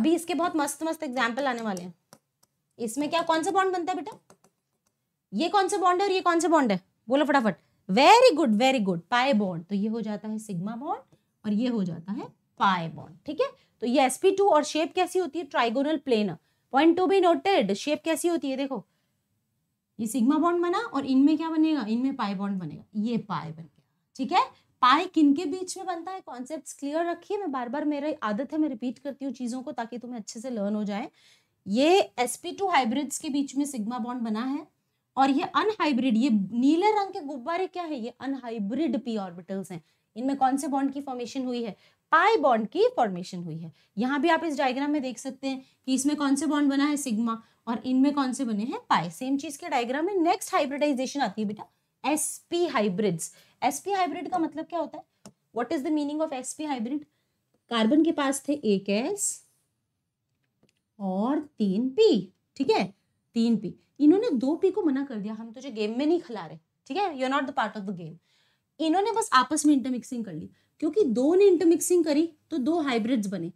अभी इसके बहुत मस्त मस्त एग्जाम्पल आने वाले हैं इसमें क्या कौन सा बॉन्ड बनता है बेटा ये कौन सा बॉन्ड है और ये कौन सा बॉन्ड है बोलो फटाफट very good very good pi bond तो ये हो जाता है सिग्मा बॉन्ड और ये हो जाता है पाई बॉन्ड ठीक है तो ये एसपी टू और शेप कैसी होती है trigonal plane point to be noted shape कैसी होती है देखो ये सिग्मा बॉन्ड बना और इनमें क्या बनेगा इनमें पाई बॉन्ड बनेगा ये पाई बन गया ठीक है पाई किन के बीच में बनता है कॉन्सेप्ट क्लियर रखिए मैं बार बार मेरा आदत है मैं रिपीट करती हूँ चीज़ों को ताकि तुम्हें अच्छे से लर्न हो जाए ये एसपी टू हाइब्रिड्स के बीच में सिग्मा बॉन्ड बना है और ये अनहाइब्रिड ये नीले रंग के गुब्बारे क्या है ये अनहाइब्रिड पी ऑर्बिटल्स हैं इनमें कौन से बॉन्ड की फॉर्मेशन हुई है पाई बॉन्ड की फॉर्मेशन हुई है यहाँ भी आप इस डायग्राम में देख सकते हैं कि इसमें कौन से बॉन्ड बना है सिग्मा और इनमें कौन से बने हैं पाई सेम चीज के डायग्राम में नेक्स्ट हाइब्रिडाइजेशन आती है बेटा एसपी हाइब्रिड्स एसपी हाइब्रिड का मतलब क्या होता है what is the meaning of S P hybrid carbon के पास थे एक एस और तीन पी ठीक है तीन पी इन्होंने दो पी को मना कर दिया हम तुझे गेम में नहीं खिला रहे ठीक है you are not the part of the game इन्होंने बस आपस में इंटरमिक्सिंग कर ली क्योंकि दो ने इंटरमिक्सिंग करी तो दो हाइब्रिड्स बने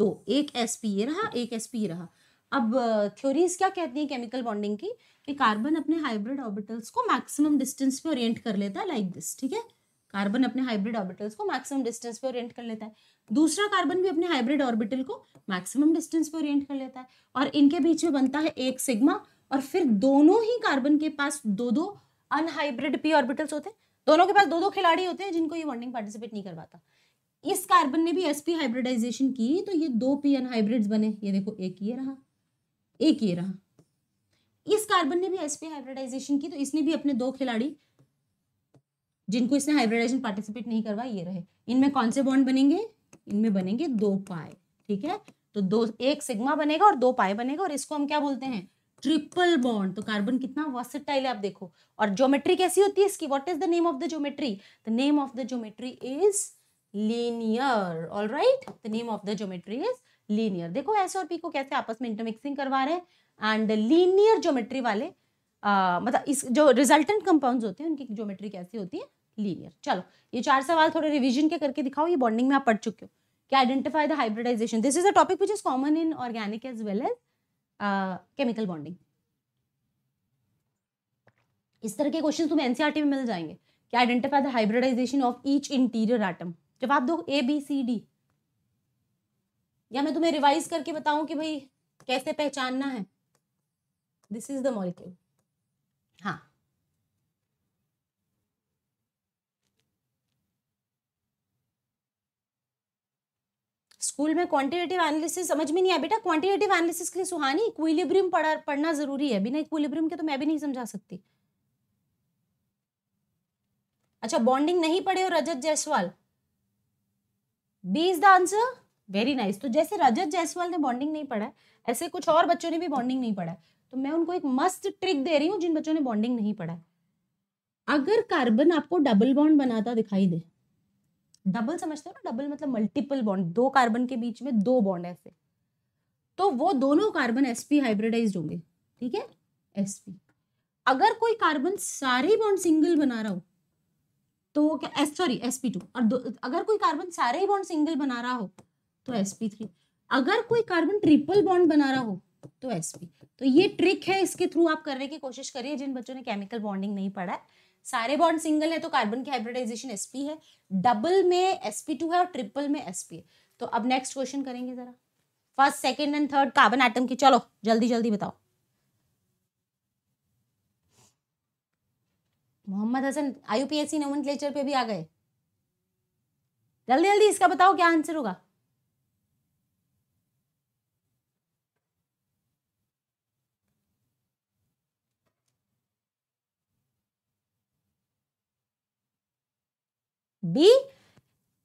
दो एक एस पी ये रहा एक एस पी रहा अब थ्योरीज क्या कहती हैं केमिकल बॉन्डिंग की कि कार्बन अपने हाइब्रिड ऑर्बिटल्स को मैक्सिमम डिस्टेंस पे ओरिएंट कर लेता है लाइक दिस ठीक है कार्बन अपने हाइब्रिड ऑर्बिटल्स को मैक्सिमम डिस्टेंस पे ओरिएंट कर लेता है दूसरा कार्बन भी अपने हाइब्रिड ऑर्बिटल को मैक्सिमम डिस्टेंस पे ओरिएंट कर लेता है और इनके बीच में बनता है एक सिग्मा और फिर दोनों ही कार्बन के पास दो दो अनहाइब्रिड पी ऑर्बिटल्स होते हैं दोनों के पास दो दो खिलाड़ी होते हैं जिनको ये वार्निंग पार्टिसिपेट नहीं करवाता इस कार्बन ने भी एसपी हाइब्रिडाइजेशन की तो ये दो पीएन हाइब्रिड्स बने ये देखो एक ये रहा एक ये रहा इस कार्बन ने भी एसपी हाइब्रिडाइजेशन की तो इसने भी अपने दो खिलाड़ी जिनको इसने हाइब्रिडाइजेशन पार्टिसिपेट नहीं करवाया ये रहे इनमें कौन से बॉन्ड बनेंगे इनमें बनेंगे दो पाए ठीक है तो दो एक सिग्मा बनेगा और दो पाए बनेगा और इसको हम क्या बोलते हैं ट्रिपल बॉन्ड तो कार्बन कितना वर्सेटाइल है आप देखो और ज्योमेट्री कैसी होती है इसकी what is the name of the geometry the name of the geometry is linear all right the name of the geometry is linear देखो एस और पी को कैसे आपस में इंटरमिक्सिंग करवा रहे हैं एंड लीनियर ज्योमेट्री वाले uh, मतलब इस जो रिजल्टेंट कंपाउंड्स होते हैं उनकी ज्योमेट्री कैसी होती है लीनियर चलो ये चार सवाल थोड़े रिविजन के करके दिखाओ ये बॉन्डिंग में आप पढ़ चुके हो क्या identify the hybridization this is a topic which is common in organic as well as chemical bonding इस तरह के क्वेश्चन तुम्हें एनसीईआरटी e में मिल जाएंगे कि identify the hybridization of each interior atom जब आप दो ए बी सी डी या मैं तुम्हें रिवाइज करके बताऊं कि भाई कैसे पहचानना है दिस इज द मॉलिक्यूल हाँ स्कूल में क्वांटिटेटिव एनालिसिस समझ में नहीं आया बेटा क्वांटिटेटिव एनालिसिस के लिए सुहानी इक्विलिब्रियम पढ़ना जरूरी है बिना इक्विलिब्रियम के तो मैं भी नहीं समझा सकती अच्छा बॉन्डिंग नहीं पढ़े हो Rajat Jaiswal B is the answer very nice तो जैसे रजत जायसवाल ने बॉन्डिंग नहीं पढ़ा है ऐसे कुछ और बच्चों ने भी बॉन्डिंग नहीं पढ़ा है तो मैं उनको एक मस्त ट्रिक दे रही हूँ जिन बच्चों ने बॉन्डिंग नहीं पढ़ा है अगर कार्बन आपको डबल बॉन्ड बनाता दिखाई दे डबल समझते हो ना डबल मतलब मल्टीपल बॉन्ड दो कार्बन के बीच में दो बॉन्ड ऐसे तो वो दोनों कार्बन एसपी हाइब्रिडाइज होंगे ठीक है एसपी अगर कोई कार्बन सारे बॉन्ड सिंगल बना रहा हो तो वो क्या S sorry S P two और अगर कोई कार्बन सारे ही बॉन्ड सिंगल बना रहा हो तो एस पी थ्री अगर कोई कार्बन ट्रिपल बॉन्ड बना रहा हो तो एस पी तो ये ट्रिक है इसके थ्रू आप करने की कोशिश करिए जिन बच्चों ने केमिकल बॉन्डिंग नहीं पढ़ा है सारे बॉन्ड सिंगल तो है तो कार्बन की हाइब्रिडाइजेशन एस है डबल में एस है और ट्रिपल में एस है तो अब नेक्स्ट क्वेश्चन करेंगे जरा first second and third carbon atom की चलो जल्दी जल्दी बताओ मोहम्मद हसन आयुपीएससी नोमन पे भी आ गए जल्दी जल्दी इसका बताओ क्या आंसर होगा two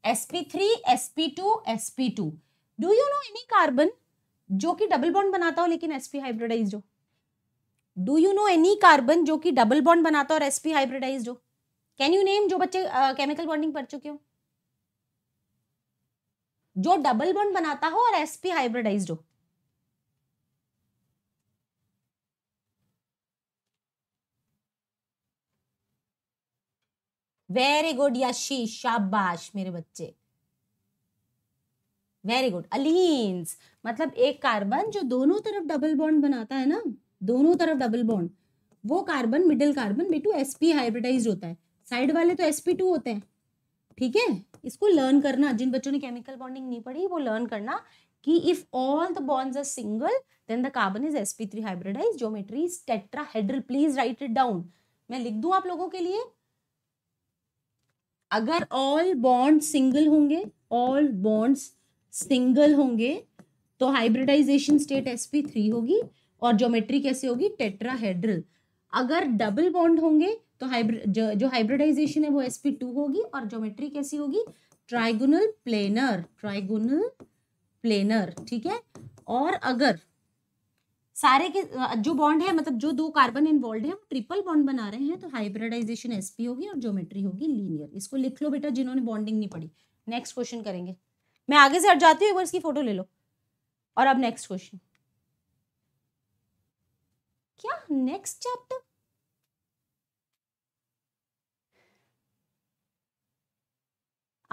sp3 sp2 sp2 do you know any carbon जो कि डबल बॉन्ड बनाता हो लेकिन sp हाइब्रिडाइज हो do you know any carbon जो कि डबल बॉन्ड बनाता हो और sp हाइब्रिडाइज हो कैन यू नेम जो बच्चे केमिकल बॉन्डिंग पढ़ चुके हो जो डबल बॉन्ड बनाता हो और sp हाइब्रिडाइज हो वेरी गुड यशी शाबाश मेरे बच्चे वेरी गुड अलीन्स मतलब एक कार्बन जो दोनों तरफ डबल बॉन्ड बनाता है ना दोनों तरफ डबल बॉन्ड वो कार्बन मिडिल कार्बन बी बेटू एसपी हाइब्रिडाइज होता है साइड वाले तो एसपी टू होते हैं ठीक है इसको लर्न करना जिन बच्चों ने केमिकल बॉन्डिंग नहीं पढ़ी वो लर्न करना कि if all the bonds are single then the carbon is S P three hybridize geometry tetrahedral please write it down मैं लिख दूं आप लोगों के लिए अगर ऑल बॉन्ड सिंगल होंगे ऑल बॉन्ड्स सिंगल होंगे तो हाइब्रिडाइजेशन स्टेट sp3 होगी और ज्योमेट्री कैसे होगी टेट्राहेड्रल अगर डबल बॉन्ड होंगे तो हाइब्रिड जो, जो हाइब्रिडाइजेशन है वो sp2 होगी और ज्योमेट्री कैसी होगी ट्राइगोनल प्लेनर ट्राइगोनल प्लेनर ठीक है और अगर सारे के जो बॉन्ड है मतलब जो दो कार्बन इन्वॉल्व है वो ट्रिपल बॉन्ड बना रहे हैं तो हाइब्रिडाइजेशन एसपी होगी और ज्योमेट्री होगी लीनियर इसको लिख लो बेटा जिन्होंने बॉन्डिंग नहीं पढ़ी नेक्स्ट क्वेश्चन करेंगे मैं आगे से हट जाती हूँ एक बार इसकी फोटो ले लो और अब नेक्स्ट क्वेश्चन क्या नेक्स्ट चैप्टर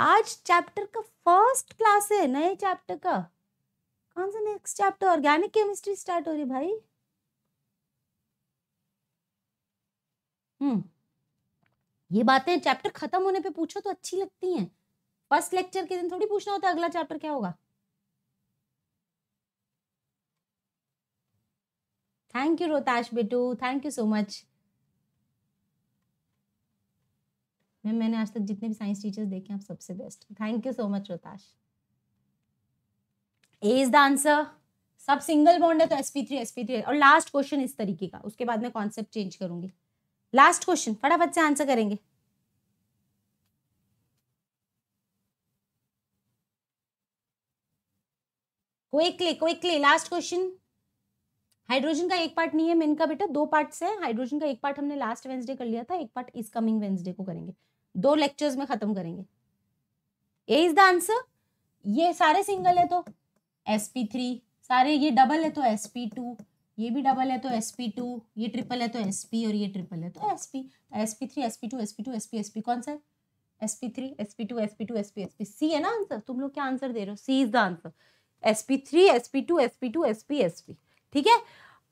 आज चैप्टर का फर्स्ट क्लास है नए चैप्टर का कौन सा next chapter organic chemistry start हो रही भाई हम्म ये बातें चैप्टर खत्म होने पे पूछो तो अच्छी लगती हैं फर्स्ट लेक्चर के दिन थोड़ी पूछना होता है अगला चैप्टर क्या होगा थैंक यू रोहताश बेटू thank you so much ma'am मैंने आज तक जितने भी साइंस टीचर्स देखे हैं आप सबसे best thank you so much Rohtash A is the answer सब सिंगल बॉन्ड है तो S P three S P three और लास्ट क्वेश्चन इस तरीके का उसके बाद में कॉन्सेप्ट चेंज करूंगी लास्ट क्वेश्चन फटाफट से आंसर करेंगे quickly quickly last question hydrogen का एक पार्ट नहीं है मेन का बेटा दो पार्ट है हाइड्रोजन का एक पार्ट हमने लास्ट वेंसडे कर लिया था एक पार्ट इस कमिंग वेंसडे को करेंगे दो लेक्चर्स में खत्म करेंगे ए इज द आंसर ये सारे सिंगल है तो एस पी थ्री सारे ये डबल है तो एस पी टू ये भी डबल है तो एस पी टू ये ट्रिपल है तो एस पी और ये ट्रिपल है तो S P S P three S P two S P two S P S P कौन सा है S P three S P two S P two S P S P C है ना answer तुम लोग क्या आंसर दे रहे हो C is the answer S P three S P two S P two S P S P ठीक है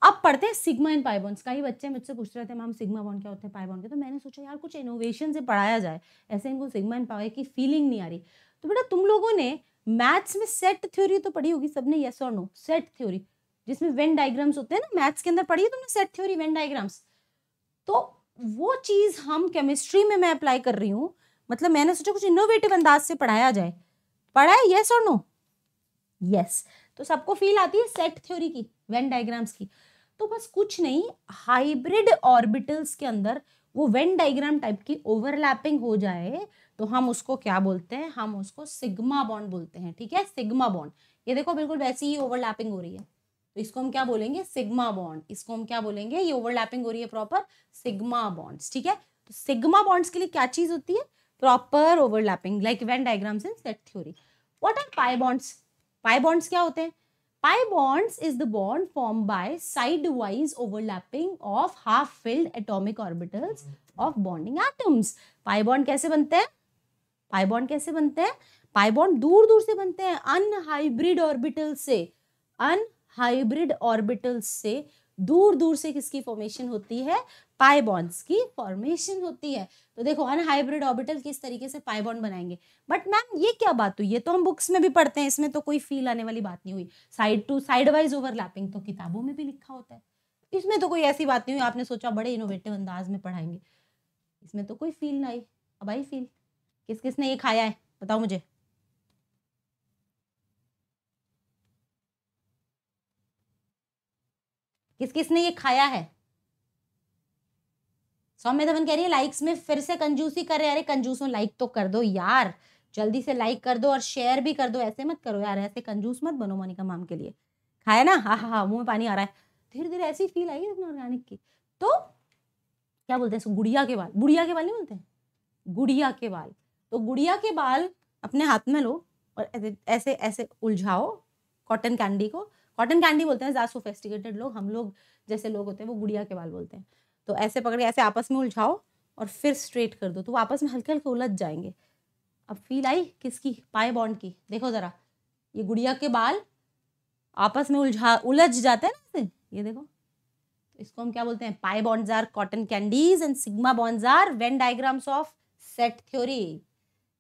अब पढ़ते हैं सिग्मा एंड पाइबॉन्स ही बच्चे मुझसे पूछ रहे थे मैम सिग्मा बॉन्ड क्या होते हैं पाइबॉन के तो मैंने सोचा यार कुछ इनोवेशन से पढ़ाया जाए ऐसे इनको सिग्मा एंड पाई की फीलिंग नहीं आ रही तो बेटा तुम लोगों ने मैथ्स में सेट थ्योरी तो पढ़ी होगी सबने यस और नो सेट थ्योरी जिसमें वेन डायग्राम्स होते हैं ना मैथ्स के अंदर पढ़ी है तुमने सेट थ्योरी वेन डायग्राम्स तो वो चीज़ हम केमिस्ट्री में मैं अप्लाई कर रही हूँ मतलब मैंने सोचा कुछ इनोवेटिव अंदाज से पढ़ाया जाए पढ़ा है येस और नो यस तो सबको फील आती है सेट थ्योरी की वेन डायग्राम्स की तो बस कुछ नहीं हाइब्रिड ऑर्बिटल्स के अंदर वो वेन डायग्राम टाइप की ओवरलैपिंग हो जाए तो हम उसको क्या बोलते हैं हम उसको सिग्मा बॉन्ड बोलते हैं ठीक है सिग्मा बॉन्ड ये देखो बिल्कुल वैसी ही ओवरलैपिंग हो रही है तो इसको हम क्या बोलेंगे सिग्मा बॉन्ड इसको हम क्या बोलेंगे ये ओवरलैपिंग हो रही है प्रॉपर सिग्मा बॉन्ड्स ठीक है तो सिग्मा बॉन्ड्स के लिए क्या चीज होती है proper overlapping like Venn diagram in set theory what are pi bonds pi bonds क्या होते हैं bonds is the bond form by side wise overlapping of half filled atomic orbitals of bonding atoms pi bond कैसे बनते हैं पाई bond कैसे बनते हैं pi bond दूर दूर से बनते हैं अनहाइब्रिड ऑर्बिटल से अनहाइब्रिड ऑर्बिटल से दूर दूर से किसकी फॉर्मेशन होती है पाइबॉन्ड्स की फॉर्मेशन होती है तो देखो अनहाइब्रिड ऑर्बिटल किस तरीके से पाइबॉन्ड बनाएंगे बट मैम ये क्या बात हुई ये तो हम बुक्स में भी पढ़ते हैं इसमें तो कोई फील आने वाली बात नहीं हुई side to side wise overlapping तो किताबों में भी लिखा होता है इसमें तो कोई ऐसी बात नहीं हुई आपने सोचा बड़े इनोवेटिव अंदाज में पढ़ाएंगे इसमें तो कोई फील ना आई अब आई फील किस किस ने ये खाया है बताओ मुझे किस किस ने ये खाया है सौम्य धवन कह रही है लाइक्स में फिर से कंजूसी कर रहे अरे कंजूसों लाइक तो कर दो यार जल्दी से लाइक कर दो और शेयर भी कर दो ऐसे मत करो यार ऐसे कंजूस मत बनो मोनिका माम के लिए खाया ना हाँ हाँ हाँ मुंह में पानी आ रहा है धीरे धीरे ऐसी फील आई है ऑर्गेनिक की तो क्या बोलते हैं गुड़िया के बाल गुड़िया के बाल नहीं बोलते गुड़िया के बाल तो गुड़िया के बाल अपने हाथ में लो और ऐसे ऐसे उलझाओ कॉटन कैंडी को कॉटन कैंडी बोलते हैं ज़्यादा सोफेस्टिकेटेड लोग हम लोग जैसे लोग होते हैं वो गुड़िया के बाल बोलते हैं तो ऐसे पकड़ के ऐसे आपस में उलझाओ और फिर स्ट्रेट कर दो तो वो आपस में हल्के हल्के उलझ जाएंगे अब फील आई किसकी पाए बॉन्ड की देखो ज़रा ये गुड़िया के बाल आपस में उलझा उलझ जाते हैं ना ये देखो तो इसको हम क्या बोलते हैं pi bonds are cotton candies and sigma bonds are Venn diagrams of set theory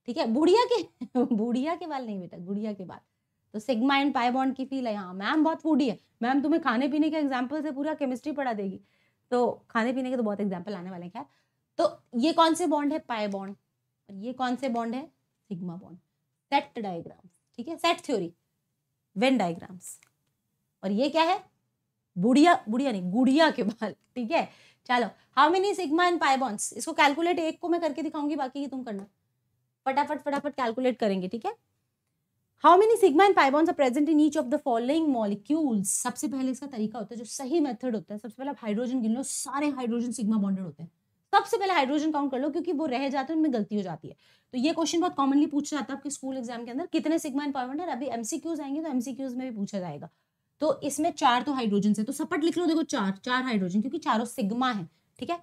ठीक है बुढ़िया के बुढ़िया के बाल नहीं बेटा गुड़िया के बाल तो सिग्मा एंड पाई बॉन्ड की फील है हाँ मैम बहुत फूडी है मैम तुम्हें खाने पीने के एग्जाम्पल से पूरा केमिस्ट्री पढ़ा देगी तो खाने पीने के तो बहुत एग्जाम्पल आने वाले खैर तो ये कौन से बॉन्ड है पाए बॉन्ड और ये कौन से बॉन्ड है सिग्मा बॉन्ड सेट डायग्राम ठीक है सेट थ्योरी वेन डायग्राम्स और ये क्या है बुढ़िया बुढ़िया नहीं गुड़िया के बाल ठीक है चलो how many sigma and pi bonds इसको कैलकुलेट एक को मैं करके दिखाऊंगी बाकी तुम करना फटाफट फटाफट कैलकुलेट करेंगे ठीक है how many sigma and pi bonds are present in each of the following molecules सबसे पहले इसका तरीका होता है जो सही मेथड होता है सबसे पहले आप हाइड्रोजन गिन लो सारे हाइड्रोजन सिग्मा बॉन्डेड होते हैं सबसे पहले हाइड्रोजन काउंट कर लो क्योंकि वो रह जाते हैं उनमें गलती हो जाती है तो ये क्वेश्चन बहुत कॉमनली पूछा जाता है आपके स्कूल एग्जाम के अंदर कितने सिग्मा एंड पाइबॉन्ड है अभी एमसीक्यूज आएंगे तो एमसीक्यूज में भी पूछा जाएगा तो इसमें चार तो हाइड्रोजन है तो सपट लिख लो देखो चार चार हाइड्रोजन क्योंकि चारों सिग्मा है ठीक है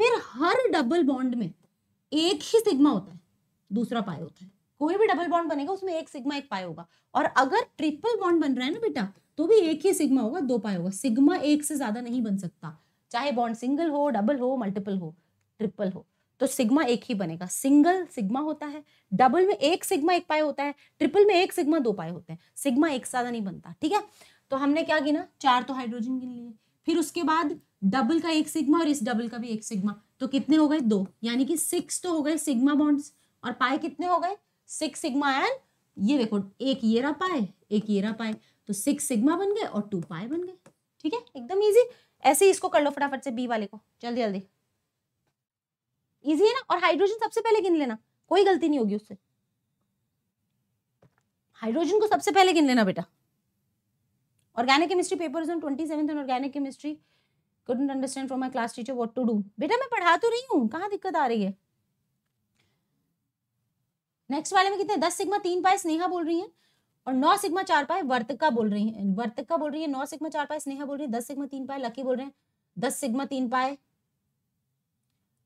फिर हर डबल बॉन्ड में एक ही सिग्मा होता है दूसरा पाई होता है कोई भी डबल बॉन्ड बनेगा उसमें एक सिग्मा एक पाई होगा और अगर ट्रिपल बॉन्ड बन रहा है ना बेटा तो भी एक ही सिग्मा होगा दो पाई होगा सिग्मा एक से ज्यादा नहीं बन सकता चाहे बॉन्ड सिंगल हो डबल हो मल्टीपल हो ट्रिपल हो तो सिग्मा एक ही बनेगा सिंगल सिग्मा होता है डबल में एक सिग्मा एक पाए होता है ट्रिपल में एक सिग्मा दो पाए होते हैं सिग्मा एक ज्यादा नहीं बनता ठीक है तो हमने क्या गिना चार तो हाइड्रोजन गिन लिए फिर उसके बाद डबल का एक सिग्मा और इस डबल का भी एक सिग्मा तो कितने हो गए दो यानी कि सिक्स तो हो गए सिग्मा बॉन्ड्स और पाए कितने हो गए सिक्स सिग्मा एंड ये देखो एक ये रहा पाए एक ये रहा पाए तो सिक्स सिग्मा बन गए और टू पाए बन गए ठीक है एकदम ईजी ऐसे ही इसको कर लो फटाफट से बी वाले को जल्दी जल्दी इजी है ना और हाइड्रोजन सबसे पहले गिन लेना कोई गलती नहीं होगी उससे हाइड्रोजन को सबसे पहले गिन लेना बेटा organic chemistry paper twenty seven organic chemistry couldn't understand from my class teacher what to do बेटा मैं पढ़ा तो रही हूँ कहाँ दिक्कत आ रही है नेक्स्ट वाले में कितने दस सिग्मा तीन पाए स्नेहा बोल रही है और नौ सिग्मा चार पाए वर्तिका बोल रही है वर्तिका बोल रही है नौ सिग्मा चार पाए स्नेहा बोल रही है दस सिग्मा तीन पाए लकी बोल रहे हैं दस सिग्मा तीन पाए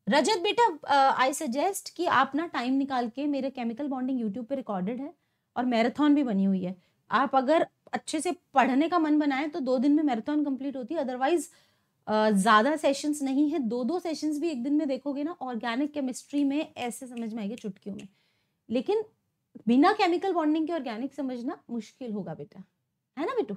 रजत बेटा आई सजेस्ट कि आप ना टाइम निकाल के मेरे केमिकल बॉन्डिंग यूट्यूब पे रिकॉर्डेड है और मैराथन भी बनी हुई है आप अगर अच्छे से पढ़ने का मन बनाए तो दो दिन में मैराथन कंप्लीट होती है अदरवाइज ज़्यादा सेशंस नहीं है दो दो सेशंस भी एक दिन में देखोगे ना ऑर्गेनिक केमिस्ट्री में ऐसे समझ में आएगी चुटकियों में लेकिन बिना केमिकल बॉन्डिंग के ऑर्गेनिक समझना मुश्किल होगा बेटा है ना बेटू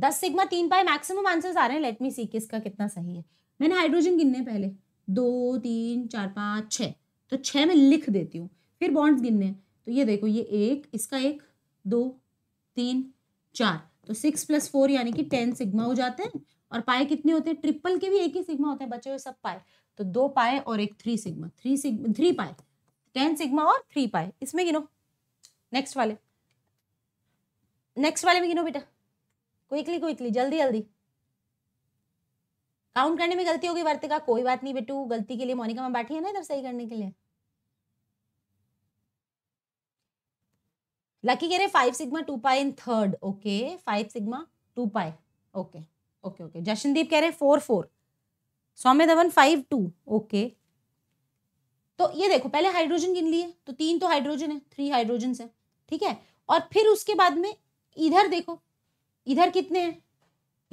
दस सिग्मा तीन पाए मैक्सिमम आंसर्स आ रहे हैं लेट मी सी किसका कितना सही है मैंने हाइड्रोजन गिनने पहले दो तीन चार पाँच छ तो छः में लिख देती हूँ फिर बॉन्ड्स गिनने तो ये देखो ये एक इसका एक दो तीन चार तो सिक्स प्लस फोर यानी कि टेन सिग्मा हो जाते हैं और पाए कितने होते हैं ट्रिपल के भी एक ही सिग्मा होते हैं बचे हुए सब पाए तो दो पाए और एक three sigma three sigma three pi ten sigma और थ्री पाए इसमें गिनो नेक्स्ट वाले नेक्स्ट वाले में गिनो बेटा क्विकली क्विकली जल्दी जल्दी काउंट करने में गलती होगी वर्तिका कोई बात नहीं बेटू गलती के लिए मोनिका में बैठी है ना इधर सही करने के लिए लकी कह रहे five sigma two pi in third okay five sigma two pi okay okay okay Jashandeep कह रहे four four Saumya Dhawan five two okay तो ये देखो पहले हाइड्रोजन गिन लिए तो तीन तो हाइड्रोजन है थ्री हाइड्रोजन है ठीक है और फिर उसके बाद में इधर देखो इधर कितने हैं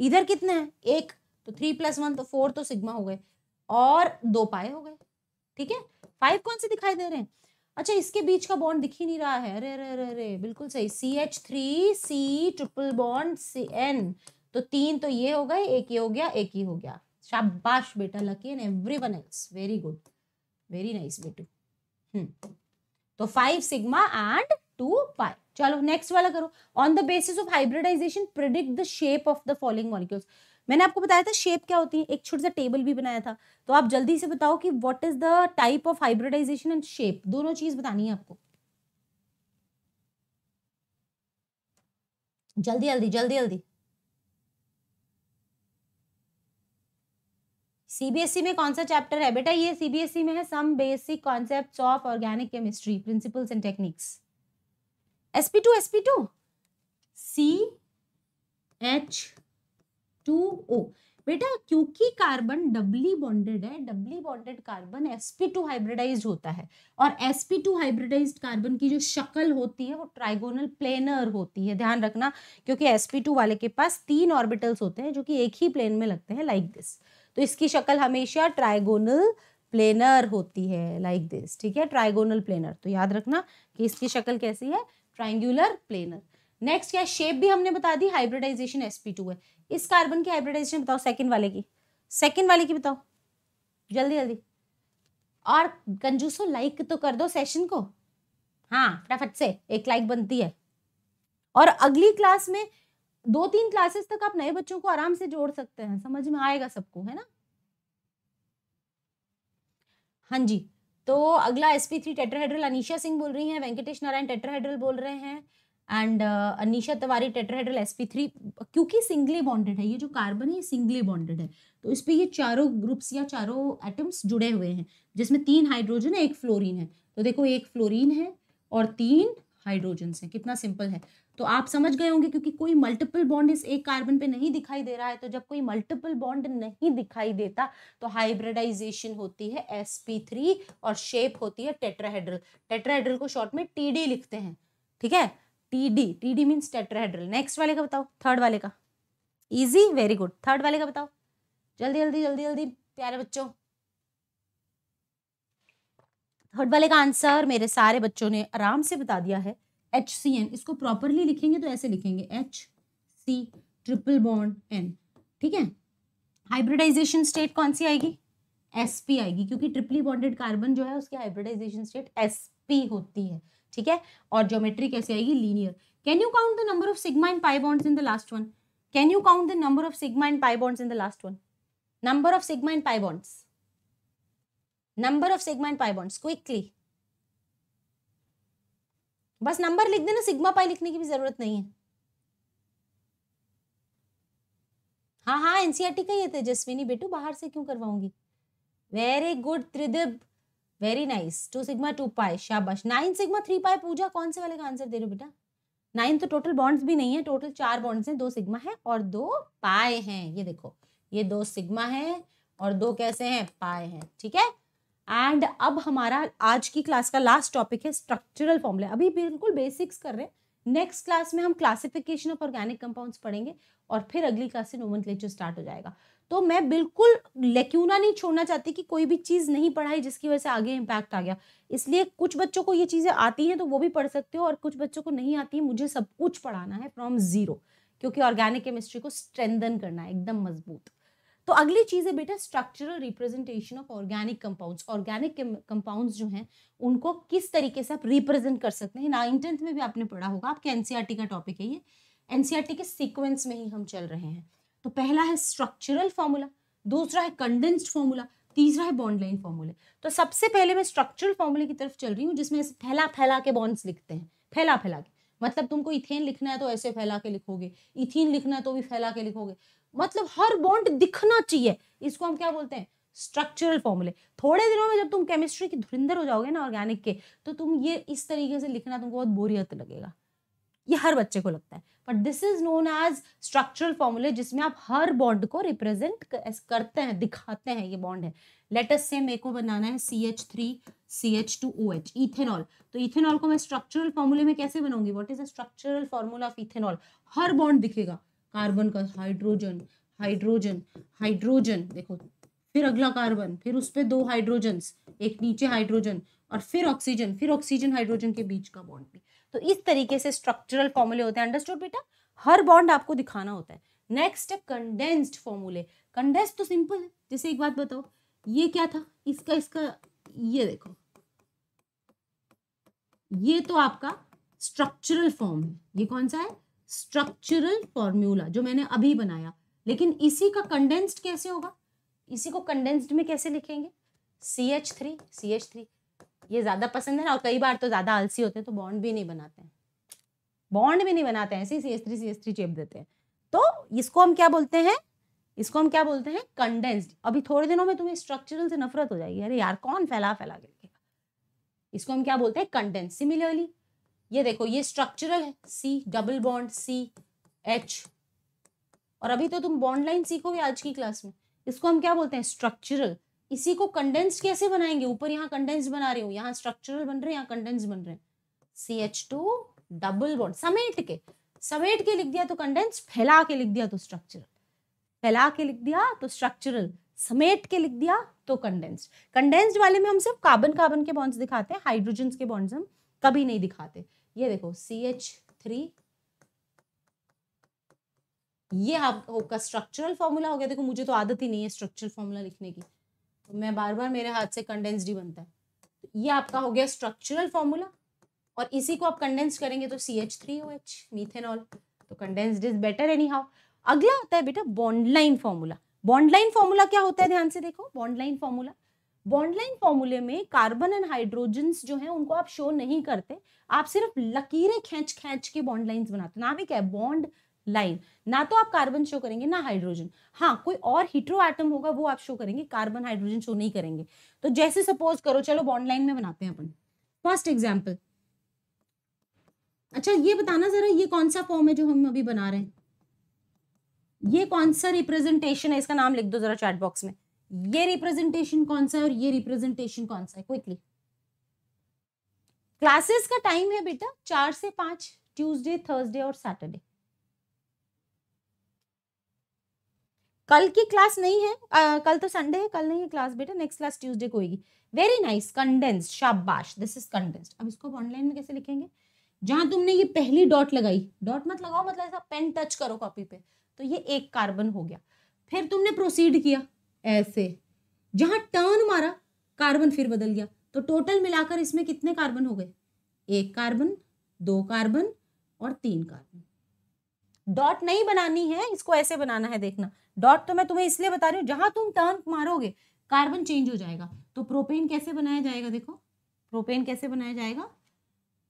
इधर कितने हैं एक तो थ्री प्लस वन तो फोर तो सिग्मा हो गए और दो पाए हो गए ठीक है फाइव कौन से दिखाई दे रहे हैं अच्छा इसके बीच का बॉन्ड दिख ही नहीं रहा है अरे अरे अरे अरे बिल्कुल सही C H three C triple bond C N तो तीन तो ये हो गए एक ये हो गया एक ही हो गया शाबाश बेटा Lucky and everyone else very good very nice बेटू तो five sigma and two pi चलो नेक्स्ट वाला करो on the basis of hybridization predict the shape of the following molecules मैंने आपको बताया था शेप क्या होती है एक छोटा सा टेबल भी बनाया था तो आप जल्दी से बताओ कि what is the type of hybridization and shape दोनों चीज बतानी है आपको जल्दी जल्दी जल्दी जल्दी सीबीएसई e में कौन सा चैप्टर है बेटा ये सीबीएसई e में है some basic concepts of organic chemistry principles and techniques S P two S P two C H two O बेटा क्योंकि कार्बन डबली बॉन्डेड है doubly bonded carbon sp2 hybridise होता है और sp2 हाइब्रिडाइज कार्बन की जो शक्ल होती है वो ट्राइगोनल प्लेनर होती है ध्यान रखना क्योंकि sp2 वाले के पास तीन ऑर्बिटल्स होते हैं जो कि एक ही प्लेन में लगते हैं लाइक like दिस तो इसकी शक्ल हमेशा ट्राइगोनल प्लेनर होती है लाइक दिस ठीक है ट्राइगोनल प्लेनर तो याद रखना कि इसकी शक्ल कैसी है ट्राइंगुलर प्लेनर नेक्स्ट क्या शेप भी हमने बता दी हाइब्रिडाइजेशन sp2 है इस कार्बन की हाइब्रिडाइजेशन बताओ सेकंड वाले की सेकंड वाले की बताओ जल्दी जल्दी और कंजूसो लाइक तो कर दो सेशन को हाँ फटाफट से एक लाइक बनती है और अगली क्लास में दो तीन क्लासेस तक आप नए बच्चों को आराम से जोड़ सकते हैं समझ में आएगा सबको है ना हाँ जी तो अगला S P three tetrahedral Anisha Singh बोल रही हैं वेंकटेश नारायण टेट्राहेड्रल बोल रहे हैं and uh, Anisha Tiwari tetrahedral S P three क्योंकि सिंगली बॉन्डेड है ये जो कार्बन है ये सिंगली बॉन्डेड है तो इस पर ये चारों ग्रुप्स या चारों एटम्स जुड़े हुए हैं जिसमें तीन हाइड्रोजन है एक फ्लोरिन है तो देखो एक फ्लोरिन है और तीन हाइड्रोजन है कितना सिंपल है तो आप समझ गए होंगे क्योंकि कोई मल्टीपल बॉन्ड इस एक कार्बन पे नहीं दिखाई दे रहा है तो जब कोई मल्टीपल बॉन्ड नहीं दिखाई देता तो हाइब्रिडाइजेशन होती है sp3 और शेप होती है टेट्राहेड्रल टेट्राहेड्रल को शॉर्ट में td लिखते हैं ठीक है td td means tetrahedral next वाले का बताओ थर्ड वाले का इजी वेरी गुड थर्ड वाले का बताओ जल्दी जल्दी जल्दी जल्दी प्यारे बच्चों थर्ड वाले का आंसर मेरे सारे बच्चों ने आराम से बता दिया है एच सी एन इसको प्रॉपरली लिखेंगे तो ऐसे लिखेंगे H C triple bond N ठीक है हाइब्रिडाइजेशन स्टेट कौन सी आएगी एस पी आएगी क्योंकि ट्रिपली बॉन्डेड कार्बन जो है उसकी हाइब्रिडाइजेशन स्टेट एस पी होती है ठीक है और ज्योमेट्री कैसे आएगी linear can you count the number of sigma and pi bonds in the last one can you count the number of sigma and pi bonds in the last one number of sigma and pi bonds number of sigma and pi bonds quickly बस number लिख देना sigma pi लिखने की भी जरूरत नहीं है हाँ हाँ एनसीआरटी e का है तेजस्विनी बेटू बाहर से क्यों करवाऊंगी very good Tridib very nice two sigma two pi शाबाश nine sigma three pi Pooja कौन से वाले का आंसर दे रहे हो बेटा नाइन तो टोटल बॉन्ड्स भी नहीं है टोटल चार बॉन्ड्स हैं दो सिग्मा है और दो पाए हैं ये देखो ये दो सिग्मा है और दो कैसे हैं पाए हैं ठीक है एंड अब हमारा आज की क्लास का लास्ट टॉपिक है स्ट्रक्चरल फॉर्मूला अभी बिल्कुल बेसिक्स कर रहे हैं नेक्स्ट क्लास में हम क्लासिफिकेशन ऑफ ऑर्गेनिक कंपाउंड्स पढ़ेंगे और फिर अगली क्लास से नोमन स्टार्ट हो जाएगा तो मैं बिल्कुल लेक्यूना नहीं छोड़ना चाहती कि कोई भी चीज़ नहीं पढ़ाई जिसकी वजह से आगे इम्पैक्ट आ गया इसलिए कुछ बच्चों को ये चीज़ें आती हैं तो वो भी पढ़ सकते हो और कुछ बच्चों को नहीं आती है मुझे सब कुछ पढ़ाना है फ्रॉम ज़ीरो क्योंकि ऑर्गेनिक केमिस्ट्री को स्ट्रेंदन करना है एकदम मजबूत तो अगली चीज़ है बेटा structural representation of organic compounds organic compounds जो हैं उनको किस तरीके से आप रिप्रेजेंट कर सकते हैं नाइन टेंथ में भी आपने पढ़ा होगा आपके एनसीआर e का टॉपिक है ये एनसीआर e के सीक्वेंस में ही हम चल रहे हैं तो पहला है स्ट्रक्चरल फॉर्मूला दूसरा है कंडेंस्ड फॉर्मूला तीसरा है बॉन्ड लाइन फॉर्मूले तो सबसे पहले मैं स्ट्रक्चरल फॉर्मूले की तरफ चल रही हूँ जिसमें फैला फैला के बॉन्ड्स लिखते हैं फैला फैला के मतलब तुमको इथेन लिखना है तो ऐसे फैला के लिखोगे इथिन लिखना है तो भी फैला के लिखोगे मतलब हर बॉन्ड दिखना चाहिए इसको हम क्या बोलते हैं स्ट्रक्चरल फॉर्मूले थोड़े दिनों में जब तुम केमिस्ट्री की धुरिंदर हो जाओगे ना ऑर्गेनिक के तो तुम ये इस तरीके से लिखना तुमको बहुत बोरियत लगेगा ये हर बच्चे को लगता है but this is known as structural फॉर्मूले जिसमें आप हर बॉन्ड को रिप्रेजेंट करते हैं दिखाते हैं ये बॉन्ड है लेटस से मेरे को बनाना है C H three C H two O H ethanol तो इथेनॉल को मैं स्ट्रक्चरल फॉर्मूले में कैसे बनाऊंगी what is a structural formula of ethanol हर बॉन्ड दिखेगा कार्बन का हाइड्रोजन हाइड्रोजन हाइड्रोजन देखो फिर अगला कार्बन फिर उस पर दो हाइड्रोजन एक नीचे हाइड्रोजन और फिर ऑक्सीजन फिर ऑक्सीजन हाइड्रोजन के बीच का बॉन्ड भी तो इस तरीके से स्ट्रक्चरल फॉर्मूले होते हैं अंडरस्टूड बेटा हर बॉन्ड आपको दिखाना होता है नेक्स्ट है कंडेंस्ड फॉर्मूले कंडेंस्ड तो सिंपल है जैसे एक बात बताओ ये क्या था इसका इसका ये देखो ये तो आपका स्ट्रक्चरल फॉर्म है ये कौन सा है स्ट्रक्चरल फॉर्मूला जो मैंने अभी बनाया लेकिन इसी का कंडेंस्ड कैसे होगा इसी को कंडेंस्ड में कैसे लिखेंगे C H three C H three ये ज़्यादा पसंद है ना और कई बार तो ज़्यादा आलसी होते हैं तो बॉन्ड भी नहीं बनाते हैं बॉन्ड भी नहीं बनाते हैं ऐसे C H three C H three चेप देते हैं तो इसको हम क्या बोलते हैं इसको हम क्या बोलते हैं कंडेंस्ड अभी थोड़े दिनों में तुम्हें स्ट्रक्चरल से नफरत हो जाएगी अरे यार कौन फैला फैला के लिखेगा इसको हम क्या बोलते हैं कंडेंस सिमिलरली ये देखो ये स्ट्रक्चरल है C double bond C H और अभी तो तुम बॉन्ड लाइन सीखोगे आज की क्लास में इसको हम क्या बोलते हैं स्ट्रक्चरल इसी को कंडेंस कैसे बनाएंगे ऊपर यहाँ कंडेंस बना रही हूँ यहाँ स्ट्रक्चरल बन रहे हैं यहाँ कंडेंस बन रहे हैं C H two double bond समेट के समेट के लिख दिया तो कंडेंस फैला के लिख दिया तो स्ट्रक्चरल फैला के लिख दिया तो स्ट्रक्चरल समेट के लिख दिया तो कंडेंस्ड कंडेंस्ड वाले में हम सिर्फ कार्बन कार्बन के बॉन्ड्स दिखाते हैं हाइड्रोजन के बॉन्ड्स हम कभी नहीं दिखाते ये देखो सी एच थ्री ये आपका स्ट्रक्चरल फॉर्मूला हो गया देखो मुझे तो आदत ही नहीं है स्ट्रक्चरल फॉर्मूला लिखने की तो मैं बार बार मेरे हाथ से कंडेंस्ड ही बनता है तो ये आपका हो गया स्ट्रक्चरल फॉर्मूला और इसी को आप कंडेंस करेंगे तो C H three O H methanol तो condensed is better anyhow अगला होता है बेटा बॉन्डलाइन फॉर्मूला बॉन्डलाइन फॉर्मूला क्या होता है ध्यान से देखो बॉन्डलाइन फॉर्मूला बॉन्डलाइन फॉर्मूले में कार्बन एंड हाइड्रोजन्स जो हैं उनको आप शो नहीं करते आप सिर्फ लकीरें खींच खींच के बॉन्डलाइन बनाते ना भी क्या है बॉन्ड लाइन ना तो आप कार्बन शो करेंगे ना हाइड्रोजन हाँ कोई और हीट्रो आइटम होगा वो आप शो करेंगे कार्बन हाइड्रोजन शो नहीं करेंगे तो जैसे सपोज करो चलो बॉन्ड लाइन में बनाते हैं अपन फर्स्ट एग्जाम्पल अच्छा ये बताना जरा ये कौन सा फॉर्म है जो हम अभी बना रहे हैं ये कौन सा रिप्रेजेंटेशन है इसका नाम लिख दो जरा चैट बॉक्स में ये रिप्रेजेंटेशन कौन सा है और ये रिप्रेजेंटेशन कौन सा है क्विकली क्लासेस का टाइम है बेटा चार से पांच ट्यूसडे थर्सडे और सैटरडे कल की क्लास नहीं है आ, कल तो संडे है कल नहीं है क्लास बेटा नेक्स्ट क्लास ट्यूसडे को होगी वेरी नाइस कंडेंस्ड शाबाश दिस इज कंडेंस्ड अब इसको ऑनलाइन में कैसे लिखेंगे जहां तुमने ये पहली डॉट लगाई डॉट मत लगाओ मतलब ऐसा पेन टच करो कॉपी पे तो ये एक कार्बन हो गया फिर तुमने प्रोसीड किया ऐसे जहां टर्न मारा कार्बन फिर बदल गया तो टोटल मिलाकर इसमें कितने कार्बन हो गए एक कार्बन दो कार्बन और तीन कार्बन डॉट नहीं बनानी है इसको ऐसे बनाना है देखना डॉट तो मैं तुम्हें इसलिए बता रही हूं जहां तुम टर्न मारोगे कार्बन चेंज हो जाएगा तो प्रोपेन कैसे बनाया जाएगा देखो प्रोपेन कैसे बनाया जाएगा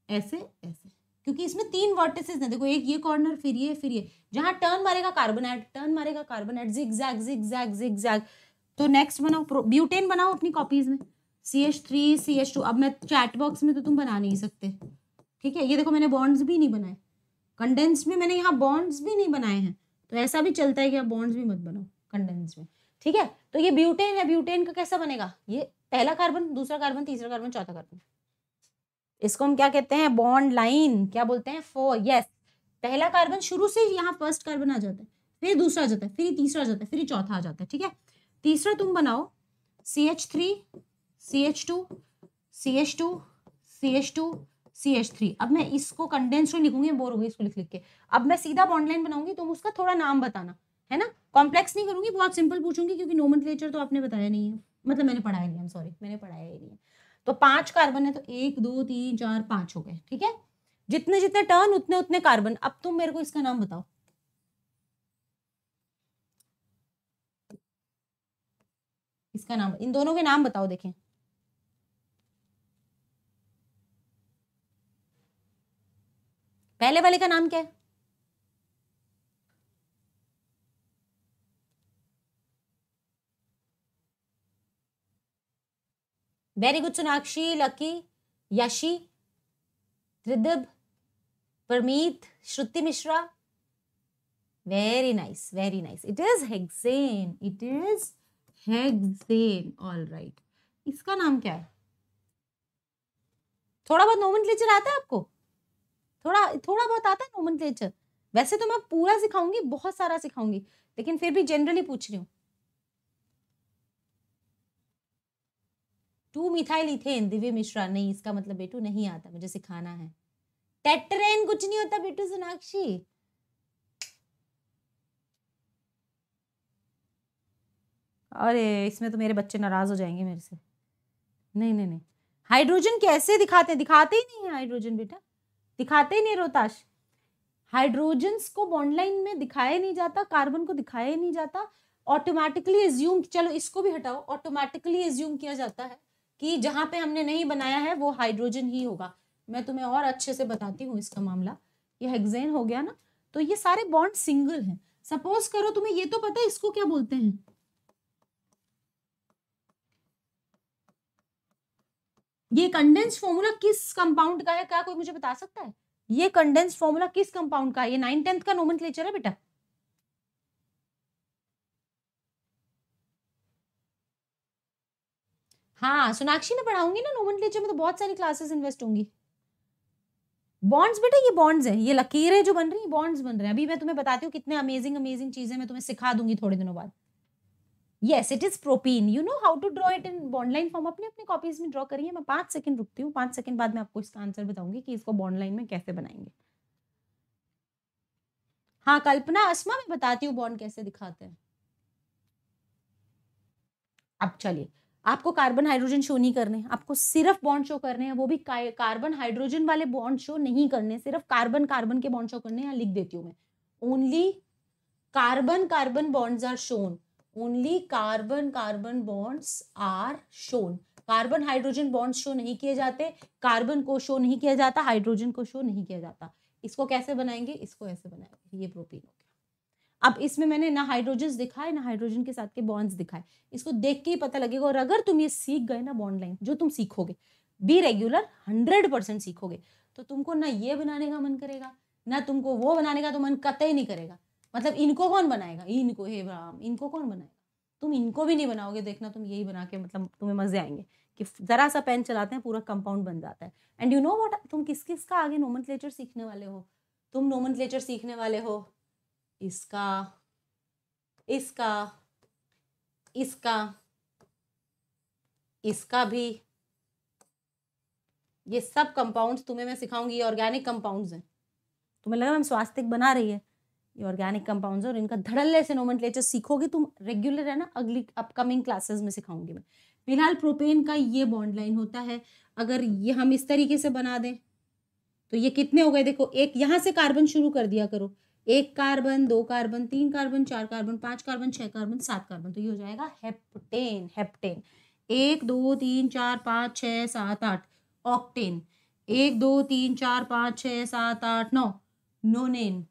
ऐसे ऐसे क्योंकि इसमें तीन वर्टिसेस हैं देखो एक ये कॉर्नर फिर ये फिर ये जहाँ टर्न मारेगा कार्बन कार्बोनाइट टर्न मारेगा carbon carbonite zig zag zig zag zig zag तो नेक्स्ट बनाओ ब्यूटेन बनाओ अपनी कॉपीज में C H three C H two अब मैं चैट बॉक्स में तो तुम बना नहीं सकते ठीक है ये देखो मैंने बॉन्ड्स भी नहीं बनाए कंडेंस में मैंने यहाँ बॉन्ड्स भी नहीं बनाए हैं तो ऐसा भी चलता है कि आप बॉन्ड्स भी मत बनाओ कंडेंस में ठीक है तो ये ब्यूटेन है ब्यूटेन का कैसा बनेगा ये पहला कार्बन दूसरा कार्बन तीसरा कार्बन चौथा कार्बन इसको हम क्या कहते हैं बॉन्ड लाइन क्या बोलते हैं फोर यस पहला कार्बन शुरू से यहाँ फर्स्ट कार्बन आ जाता है फिर दूसरा आ जाता है फिर तीसरा आ जाता है फिर चौथा आ जाता है ठीक है तीसरा तुम बनाओ C H three C H two C H two C H two C H three अब मैं इसको कंडेंस में लिखूंगी बोर होगी इसको लिख लिख के अब मैं सीधा बॉन्ड लाइन बनाऊंगी तुम उसका थोड़ा नाम बताना है ना कॉम्प्लेक्स नहीं करूंगी बहुत सिंपल पूछूंगी क्योंकि नोमन तो आपने बताया नहीं है मतलब मैंने पढ़ाया नहीं सॉरी मैंने पढ़ाया ही नहीं है तो पांच कार्बन है तो एक दो तीन चार पांच हो गए ठीक है जितने जितने टर्न उतने उतने कार्बन अब तुम मेरे को इसका नाम बताओ इसका नाम इन दोनों के नाम बताओ देखें पहले वाले का नाम क्या है very good Sonakshi Lucky Yashi Tridib Parmeet Shruti Mishra very nice very nice it is again it is again all right इसका नाम क्या है थोड़ा बहुत नोमेनक्लेचर आता है आपको थोड़ा थोड़ा बहुत आता है नोमन क्लेचर वैसे तो मैं पूरा सिखाऊंगी बहुत सारा सिखाऊंगी लेकिन फिर भी जनरली पूछ रही हूँ टू मिथाइल इथेन दिव्य मिश्रा नहीं इसका मतलब बेटू नहीं आता मुझे सिखाना है टेट्रेन कुछ नहीं होता बेटू सोनाक्षी अरे इसमें तो मेरे बच्चे नाराज हो जाएंगे मेरे से नहीं नहीं नहीं हाइड्रोजन कैसे दिखाते हैं दिखाते ही नहीं है हाइड्रोजन बेटा दिखाते ही नहीं रोहताश हाइड्रोजन को बॉन्डलाइन में दिखाया नहीं जाता कार्बन को दिखाया नहीं जाता ऑटोमेटिकली एज्यूम चलो इसको भी हटाओ ऑटोमेटिकली एज्यूम किया जाता है कि जहां पे हमने नहीं बनाया है वो हाइड्रोजन ही होगा मैं तुम्हें और अच्छे से बताती हूँ इसका मामला ये हेक्सेन हो गया ना तो ये सारे बॉन्ड सिंगल हैं सपोज करो तुम्हें ये तो पता है इसको क्या बोलते हैं ये कंडेंस फॉर्मूला किस कंपाउंड का है क्या कोई मुझे बता सकता है ये कंडेंस फॉर्मूला किस कंपाउंड का है ये नाइन टेंथ का नोमन है बेटा हाँ सोनाक्षी ने पढ़ाऊंगी ना नोमन में तो बहुत सारी क्लासेस इन्वेस्ट होंगी बॉन्ड्स बेटा ये बॉन्ड्स हैं ये लकीरें जो बन रही हैं बॉन्ड्स बन रहे हैं अभी मैं तुम्हें बताती हूँ कितने अमेजिंग अमेजिंग चीजें मैं तुम्हें सिखा दूंगी थोड़े दिनों बाद yes it is propene you know how to draw it in bond line form अपने अपने कॉपीज में ड्रॉ करिए मैं पांच सेकंड रुकती हूँ पांच सेकंड बाद मैं आपको इसका आंसर बताऊंगी कि इसको बॉन्डलाइन में कैसे बनाएंगे हाँ कल्पना असमा में बताती हूँ बॉन्ड कैसे दिखाते हैं अब चलिए आपको कार्बन हाइड्रोजन शो नहीं करने आपको सिर्फ बॉन्ड शो करने हैं वो भी कार्बन हाइड्रोजन वाले बॉन्ड शो नहीं करने सिर्फ कार्बन कार्बन के बॉन्ड शो करने यहाँ लिख देती हूँ मैं only carbon carbon bonds are shown only carbon carbon bonds are shown carbon hydrogen bonds show नहीं किए जाते कार्बन को शो नहीं किया जाता हाइड्रोजन को शो नहीं किया जाता इसको कैसे बनाएंगे इसको ऐसे बनाएंगे ये हो अब इसमें मैंने ना हाइड्रोजन दिखाए ना हाइड्रोजन के साथ के बॉन्ड्स दिखाए इसको देख के ही पता लगेगा और अगर तुम ये सीख गए ना बॉन्ड लाइन जो तुम सीखोगे बी रेगुलर हंड्रेड परसेंट सीखोगे तो तुमको ना ये बनाने का मन करेगा ना तुमको वो बनाने का तो मन कतई नहीं करेगा मतलब इनको कौन बनाएगा इनको हे राम इनको कौन बनाएगा तुम इनको भी नहीं बनाओगे देखना तुम यही बना के मतलब तुम्हें मजे आएंगे कि ज़रा सा पेन चलाते हैं पूरा कंपाउंड बन जाता है एंड यू नो वॉट तुम किस किस का आगे नोमन सीखने वाले हो तुम नोमन सीखने वाले हो इसका इसका इसका इसका भी ये सब कंपाउंड्स तुम्हें मैं सिखाऊंगी ये ऑर्गेनिक कंपाउंड्स हैं तुम्हें लगा मैम स्वास्थ्य बना रही है ये ऑर्गेनिक कंपाउंड्स और इनका धड़ल्ले से नोमेंट सीखोगे तुम रेगुलर है ना अगली अपकमिंग क्लासेस में सिखाऊंगी मैं फिलहाल प्रोपेन का ये बॉन्ड लाइन होता है अगर ये हम इस तरीके से बना दें तो ये कितने हो गए देखो एक यहाँ से कार्बन शुरू कर दिया करो एक कार्बन दो कार्बन तीन कार्बन चार कार्बन पांच कार्बन छह कार्बन सात कार्बन तो ये हो जाएगा हेप्टेन हेप्टेन एक दो तीन चार पाँच छः सात आठ ऑक्टेन एक दो तीन चार पाँच छः सात आठ नौ नोनेन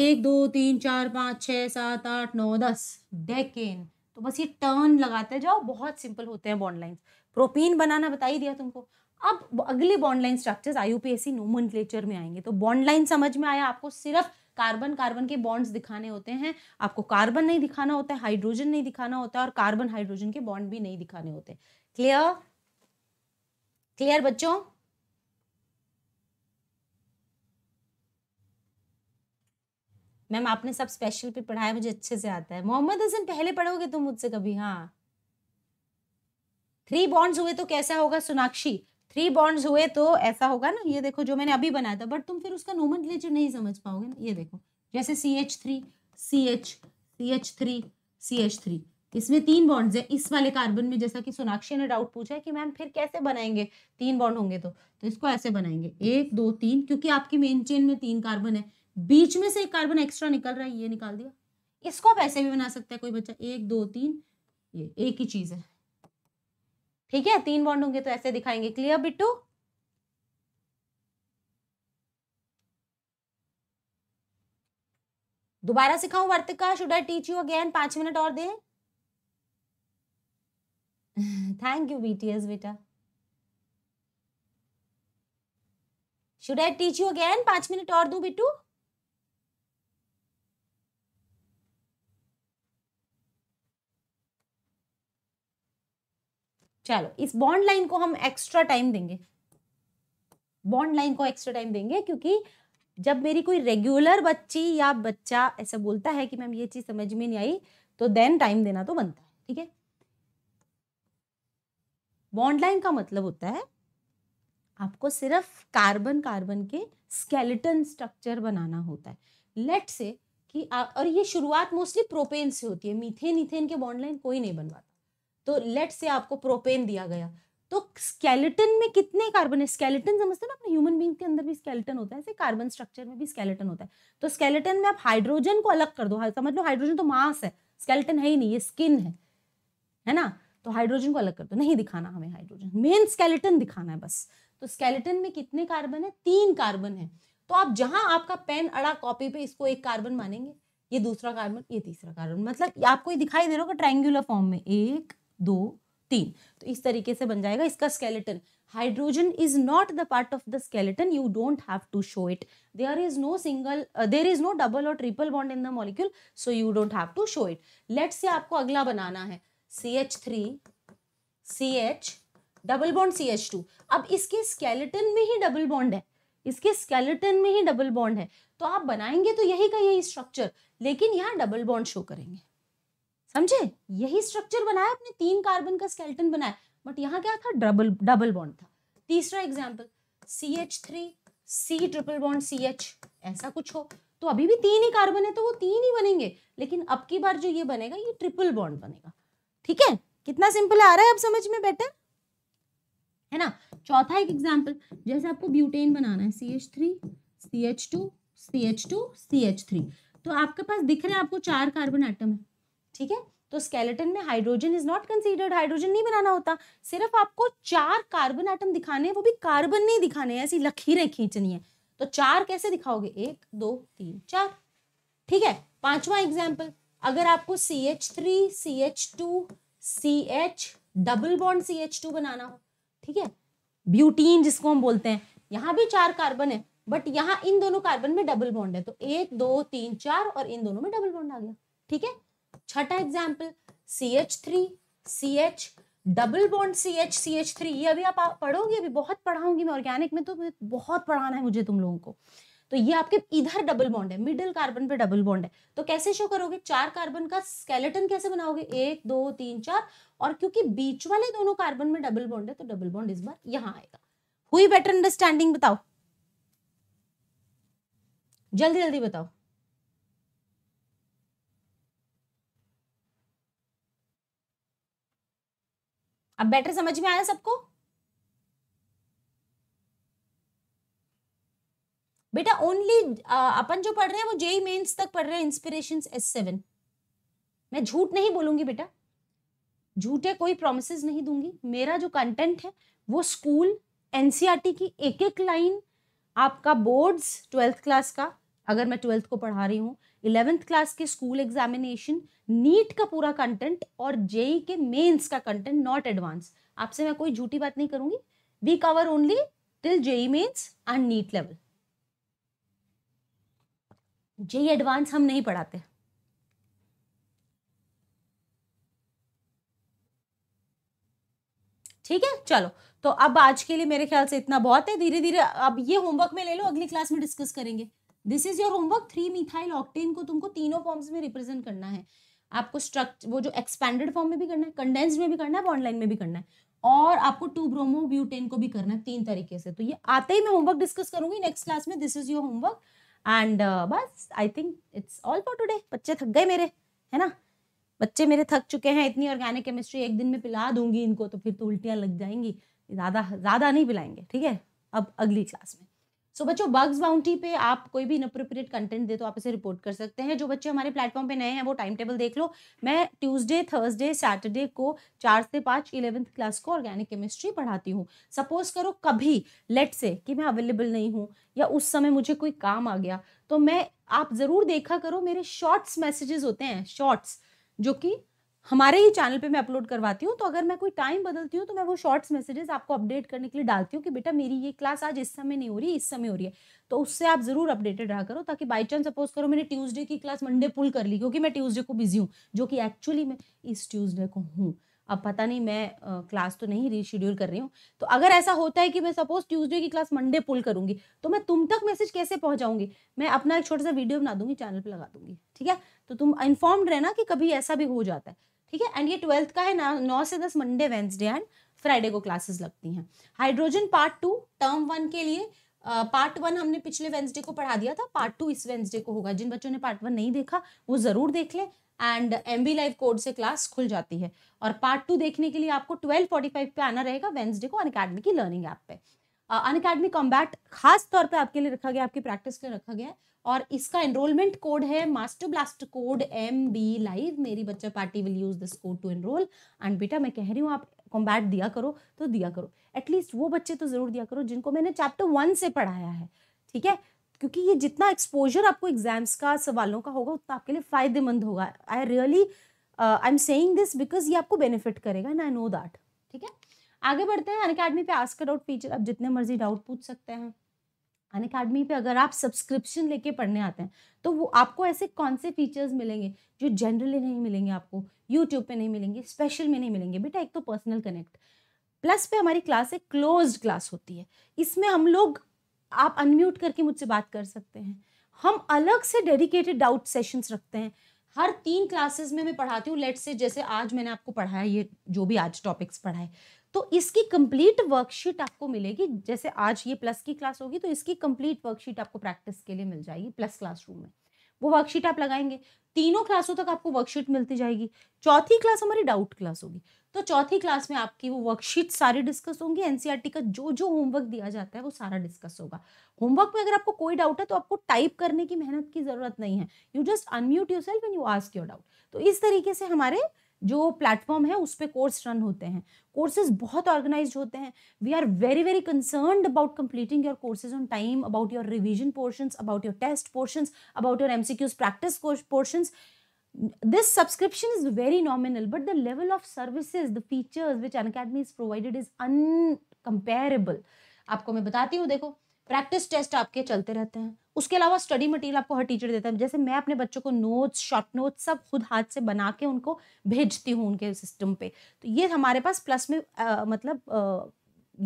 एक दो तीन चार पाँच छः सात आठ नौ दस डेकेन तो बस ये टर्न लगाते जाओ बहुत सिंपल होते हैं बॉन्ड लाइन्स प्रोपीन बनाना बता ही दिया तुमको अब अगले bond line structures IUPAC nomenclature में आएंगे तो बॉन्ड लाइन समझ में आया आपको सिर्फ कार्बन कार्बन के बॉन्ड्स दिखाने होते हैं आपको कार्बन नहीं दिखाना होता है हाइड्रोजन नहीं दिखाना होता है और कार्बन हाइड्रोजन के बॉन्ड भी नहीं दिखाने होते क्लियर क्लियर बच्चों मैम आपने सब स्पेशल पे पढ़ाया मुझे अच्छे से आता है मोहम्मद हसन पहले पढ़ोगे तुम मुझसे कभी हाँ थ्री बॉन्ड्स हुए तो कैसा होगा सोनाक्षी थ्री बॉन्ड्स हुए तो ऐसा होगा ना ये देखो जो मैंने अभी बनाया था बट तुम फिर उसका नोम नहीं समझ पाओगे ना ये देखो जैसे C H three C H C H three C H three इसमें तीन बॉन्ड्स हैं इस वाले कार्बन में जैसा कि सोनाक्षी ने डाउट पूछा है कि मैम फिर कैसे बनाएंगे तीन बॉन्ड होंगे तो तो इसको ऐसे बनाएंगे एक दो तीन क्योंकि आपकी मेन चेन में तीन कार्बन है बीच में से एक कार्बन एक्स्ट्रा निकल रहा है ये निकाल दिया इसको आप ऐसे भी बना सकते हैं कोई बच्चा एक दो तीन ये एक ही चीज़ है ठीक है तीन बॉन्ड होंगे तो ऐसे दिखाएंगे क्लियर बिट्टू दोबारा सिखाऊं Vartika should I teach you again पांच मिनट और दें थैंक यू बीटीएस बेटा should I teach you again पांच मिनट और दूं बिट्टू चलो इस बॉन्ड लाइन को हम एक्स्ट्रा टाइम देंगे बॉन्ड लाइन को एक्स्ट्रा टाइम देंगे क्योंकि जब मेरी कोई रेगुलर बच्ची या बच्चा ऐसा बोलता है कि मैम ये चीज समझ में नहीं आई तो देन टाइम देना तो बनता है ठीक है बॉन्ड लाइन का मतलब होता है आपको सिर्फ कार्बन कार्बन के स्केलेटन स्ट्रक्चर बनाना होता है लेट से कि और ये शुरुआत मोस्टली प्रोपेन से होती है मीथेन इथेन के बॉन्ड लाइन कोई नहीं बनवाता तो लेट से आपको प्रोपेन दिया गया तो स्केलेटन में कितने कार्बन है स्केलेटन समझते ना अपने ह्यूमन बींग के अंदर भी स्केलेटन होता है ऐसे कार्बन स्ट्रक्चर में भी स्केलेटन होता है तो स्केलेटन में आप हाइड्रोजन को अलग कर दो हाँ, समझ लो हाइड्रोजन तो मास है स्केलेटन है ही नहीं ये स्किन है है ना तो हाइड्रोजन को अलग कर दो नहीं दिखाना हमें हाइड्रोजन मेन स्केलेटन दिखाना है बस तो स्केलेटन में कितने कार्बन है तीन कार्बन है तो आप जहां आपका पेन अड़ा कॉपी पे इसको एक कार्बन मानेंगे ये दूसरा कार्बन ये तीसरा कार्बन मतलब आपको ये दिखाई दे रहा होगा ट्रायंगुलर फॉर्म में एक दो तीन तो इस तरीके से बन जाएगा इसका skeleton hydrogen is not the part of the skeleton you don't have to show it there is no single there is no double और triple bond in the molecule so you don't have to show it let's say आपको अगला बनाना है C H three C H double bond C H two अब इसके skeleton में ही double bond है इसके स्केलेटन में ही डबल बॉन्ड है तो आप बनाएंगे तो यही का यही स्ट्रक्चर लेकिन यहाँ डबल बॉन्ड शो करेंगे समझे यही स्ट्रक्चर बनाया अपने तीन कार्बन का स्केल्टन बनाया बट यहाँ क्या था डबल डबल बॉन्ड था तीसरा example C H three C triple bond C H ऐसा कुछ हो तो अभी भी तीन ही कार्बन है तो वो तीन ही बनेंगे लेकिन अब की बार जो ये बनेगा ये ट्रिपल बॉन्ड बनेगा ठीक है कितना सिंपल आ रहा है अब समझ में बेटर है ना चौथा एक एग्जाम्पल जैसे आपको ब्यूटेन बनाना है C H three C H two C H two C H three तो आपके पास दिख रहे हैं आपको चार कार्बन आइटम है ठीक है तो स्केलेटन में hydrogen is not considered hydrogen नहीं बनाना होता सिर्फ आपको चार कार्बन आइटम दिखाने हैं वो भी कार्बन नहीं दिखाने हैं ऐसी लकीरें खींचनी है तो चार कैसे दिखाओगे एक दो तीन चार ठीक है पांचवा एग्जाम्पल अगर आपको C H three C H two C H double bond C H two बनाना हो ठीक है ब्यूटीन जिसको हम बोलते हैं यहां भी चार कार्बन है बट यहाँ इन दोनों कार्बन में डबल बॉन्ड है तो एक दो तीन चार और इन दोनों में डबल बॉन्ड आ गया ठीक है छठा example C H three C H double bond C H C H three ये अभी आप पढ़ोगे अभी बहुत पढ़ाऊंगी मैं ऑर्गेनिक में तो बहुत पढ़ाना है मुझे तुम लोगों को तो ये आपके इधर डबल बॉन्ड है मिडिल कार्बन पे डबल बॉन्ड है तो कैसे शो करोगे चार कार्बन का स्केलेटन कैसे बनाओगे एक दो तीन चार और क्योंकि बीच वाले दोनों कार्बन में डबल बॉन्ड है तो डबल बॉन्ड इस बार यहां आएगा हुई बेटर अंडरस्टैंडिंग बताओ जल्दी जल्दी बताओ अब बेटर समझ में आया सबको बेटा ओनली अपन जो पढ़ रहे हैं वो जेई मेन्स e तक पढ़ रहे हैं इंस्पिरेशन एस सेवन मैं झूठ नहीं बोलूंगी बेटा झूठे कोई प्रोमिस नहीं दूंगी मेरा जो कंटेंट है वो स्कूल एनसीआरटी e की एक एक लाइन आपका बोर्ड्स ट्वेल्थ क्लास का अगर मैं ट्वेल्थ को पढ़ा रही हूँ इलेवेंथ क्लास के स्कूल एग्जामिनेशन नीट का पूरा कंटेंट और जेई के मेन्स का कंटेंट नॉट एडवांस आपसे मैं कोई झूठी बात नहीं करूंगी we cover only till JEE Mains and NEET level JEE advance हम नहीं पढ़ाते ठीक है चलो तो अब आज के लिए मेरे ख्याल से इतना बहुत है धीरे धीरे अब ये होमवर्क में ले लो अगली क्लास में डिस्कस करेंगे this is your homework three methyl octane को तुमको तीनों फॉर्म्स में रिप्रेजेंट करना है आपको स्ट्रक्चर वो जो एक्सपैंडेड फॉर्म में भी करना है कंडेंस में भी करना है ऑनलाइन में भी करना है और आपको टू ब्रोमो ब्यूटेन को भी करना है तीन तरीके से तो ये आते ही मैं होमवर्क डिस्कस करूंगी नेक्स्ट क्लास में this is your homework and बस I think it's all for today बच्चे थक गए मेरे है ना बच्चे मेरे थक चुके हैं इतनी ऑर्गेनिक केमिस्ट्री एक दिन में पिला दूंगी इनको तो फिर तो उल्टियाँ लग जाएंगी ज़्यादा ज़्यादा नहीं पिलाएंगे ठीक है अब अगली क्लास में सो so, बच्चों बग्स बाउंटी पे आप कोई भी इनअप्रोप्रिएट कंटेंट दे तो आप इसे रिपोर्ट कर सकते हैं जो बच्चे हमारे प्लेटफॉर्म पे नए हैं वो टाइम टेबल देख लो मैं ट्यूसडे थर्सडे सैटरडे को चार से पाँच इलेवंथ क्लास को ऑर्गेनिक केमिस्ट्री पढ़ाती हूँ सपोज करो कभी लेट से कि मैं अवेलेबल नहीं हूँ या उस समय मुझे कोई काम आ गया तो मैं आप ज़रूर देखा करो मेरे शॉर्ट्स मैसेजेस होते हैं शॉर्ट्स जो कि हमारे ही चैनल पे मैं अपलोड करवाती हूँ तो अगर मैं कोई टाइम बदलती हूँ तो मैं वो शॉर्ट्स मैसेजेस आपको अपडेट करने के लिए डालती हूँ कि बेटा मेरी ये क्लास आज इस समय नहीं हो रही है इस समय हो रही है तो उससे आप ज़रूर अपडेटेड रहा करो ताकि बाई चांस सपोज करो मैंने ट्यूजडे की क्लास मंडे पुल कर ली क्योंकि मैं ट्यूजडे को बिजी हूँ जो कि एक्चुअली मैं इस ट्यूजडे को हूँ अब पता नहीं मैं आ, क्लास तो नहीं रीशेड्यूल कर रही हूँ तो अगर ऐसा होता है कि मैं सपोज ट्यूसडे की क्लास मंडे पुल करूँगी तो मैं तुम तक मैसेज कैसे पहुंचाऊंगी मैं अपना एक छोटा सा वीडियो बना दूंगी चैनल पर लगा दूंगी ठीक है तो तुम इन्फॉर्म्ड रहना कि कभी ऐसा भी हो जाता है ठीक है एंड ये ट्वेल्थ का है ना नौ से दस मंडे वेंसडे एंड फ्राइडे को क्लासेस लगती हैं hydrogen part two term one के लिए पार्ट वन हमने पिछले वेंसडे को पढ़ा दिया था पार्ट टू इस वेंसडे को होगा जिन बच्चों ने पार्ट वन नहीं देखा वो ज़रूर देख ले and M B live code से क्लास खुल जाती है और पार्ट टू देखने के लिए आपको ट्वेल्व फोर्टी फाइव पे आना रहेगा वेंसडे को अन अकेडमी की लर्निंग ऐप पे अन अकेडमी कॉम्बैट खास तौर पे आपके लिए रखा गया आपकी प्रैक्टिस के लिए रखा गया है और इसका एनरोलमेंट कोड है master blast code M B live मेरी बच्चा party will use this code to enrol and बेटा मैं कह रही हूँ आप कॉम्बैट दिया करो तो दिया करो एटलीस्ट वो बच्चे तो ज़रूर दिया करो जिनको मैंने चैप्टर वन से पढ़ाया है ठीक है क्योंकि ये जितना एक्सपोजर आपको एग्जाम्स का सवालों का होगा उतना आपके लिए फ़ायदेमंद होगा I really I am saying this because ये आपको बेनिफिट करेगा एंड आई नो दैट ठीक है आगे बढ़ते हैं अन अकेडमी पे आस्क डाउट फीचर आप जितने मर्जी डाउट पूछ सकते हैं अन अकेडमी पर अगर आप सब्सक्रिप्शन लेके पढ़ने आते हैं तो वो आपको ऐसे कौन से फीचर्स मिलेंगे जो जनरली नहीं मिलेंगे आपको यूट्यूब पे नहीं मिलेंगे स्पेशल में नहीं मिलेंगे बेटा एक तो पर्सनल कनेक्ट प्लस पे हमारी क्लास एक क्लोज क्लास होती है इसमें हम लोग आप अनम्यूट करके मुझसे बात कर सकते हैं हम अलग से डेडिकेटेड डाउट सेशंस रखते हैं हर तीन क्लासेस में मैं पढ़ाती हूँ लेट से जैसे आज मैंने आपको पढ़ाया ये जो भी आज टॉपिक्स पढ़ाए तो इसकी कंप्लीट वर्कशीट आपको मिलेगी जैसे आज ये प्लस की क्लास होगी तो इसकी कंप्लीट वर्कशीट आपको प्रैक्टिस के लिए मिल जाएगी प्लस क्लासरूम में वो वर्कशीट आप लगाएंगे तीनों क्लासों तक आपको वर्कशीट मिलती जाएगी चौथी क्लास हमारी डाउट क्लास होगी तो चौथी क्लास में आपकी वो वर्कशीट सारी डिस्कस होंगी एनसीईआरटी का जो जो होमवर्क दिया जाता है वो सारा डिस्कस होगा होमवर्क में अगर आपको कोई डाउट है तो आपको टाइप करने की मेहनत की ज़रूरत नहीं है you just unmute yourself and you ask your doubt तो इस तरीके से हमारे जो प्लेटफॉर्म है उस पर कोर्स रन होते हैं कोर्सेज बहुत ऑर्गेनाइज होते हैं we are very very concern about completing your courses on time about your revision portion about your test portion about your MCQs practice portion this subscription is very nominal but the level of services the features which Unacademy is provided is uncomparable आपको मैं बताती हूँ देखो practice test आपके चलते रहते हैं उसके अलावा स्टडी मटेरियल आपको हर टीचर देता है जैसे मैं अपने बच्चों को नोट्स शॉर्ट नोट्स सब खुद हाथ से बना के उनको भेजती हूँ उनके सिस्टम पे तो ये हमारे पास प्लस में आ, मतलब आ,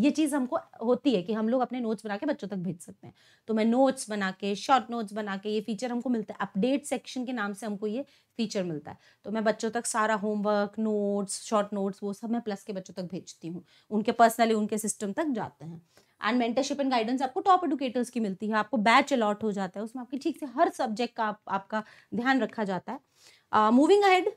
ये चीज़ हमको होती है कि हम लोग अपने नोट्स बना के बच्चों तक भेज सकते हैं तो मैं नोट्स बना के शॉर्ट नोट्स बना के ये फीचर हमको मिलता है अपडेट सेक्शन के नाम से हमको ये फीचर मिलता है तो मैं बच्चों तक सारा होमवर्क नोट्स शॉर्ट नोट्स वो सब मैं प्लस के बच्चों तक भेजती हूँ उनके पर्सनली उनके सिस्टम तक जाते हैं एंड मेंटरशिप एंड गाइडेंस आपको टॉप एडुकेटर्स की मिलती है आपको बैच अलॉट हो जाता है उसमें आपकी ठीक से हर सब्जेक्ट का आप, आपका ध्यान रखा जाता है मूविंग uh, अहेड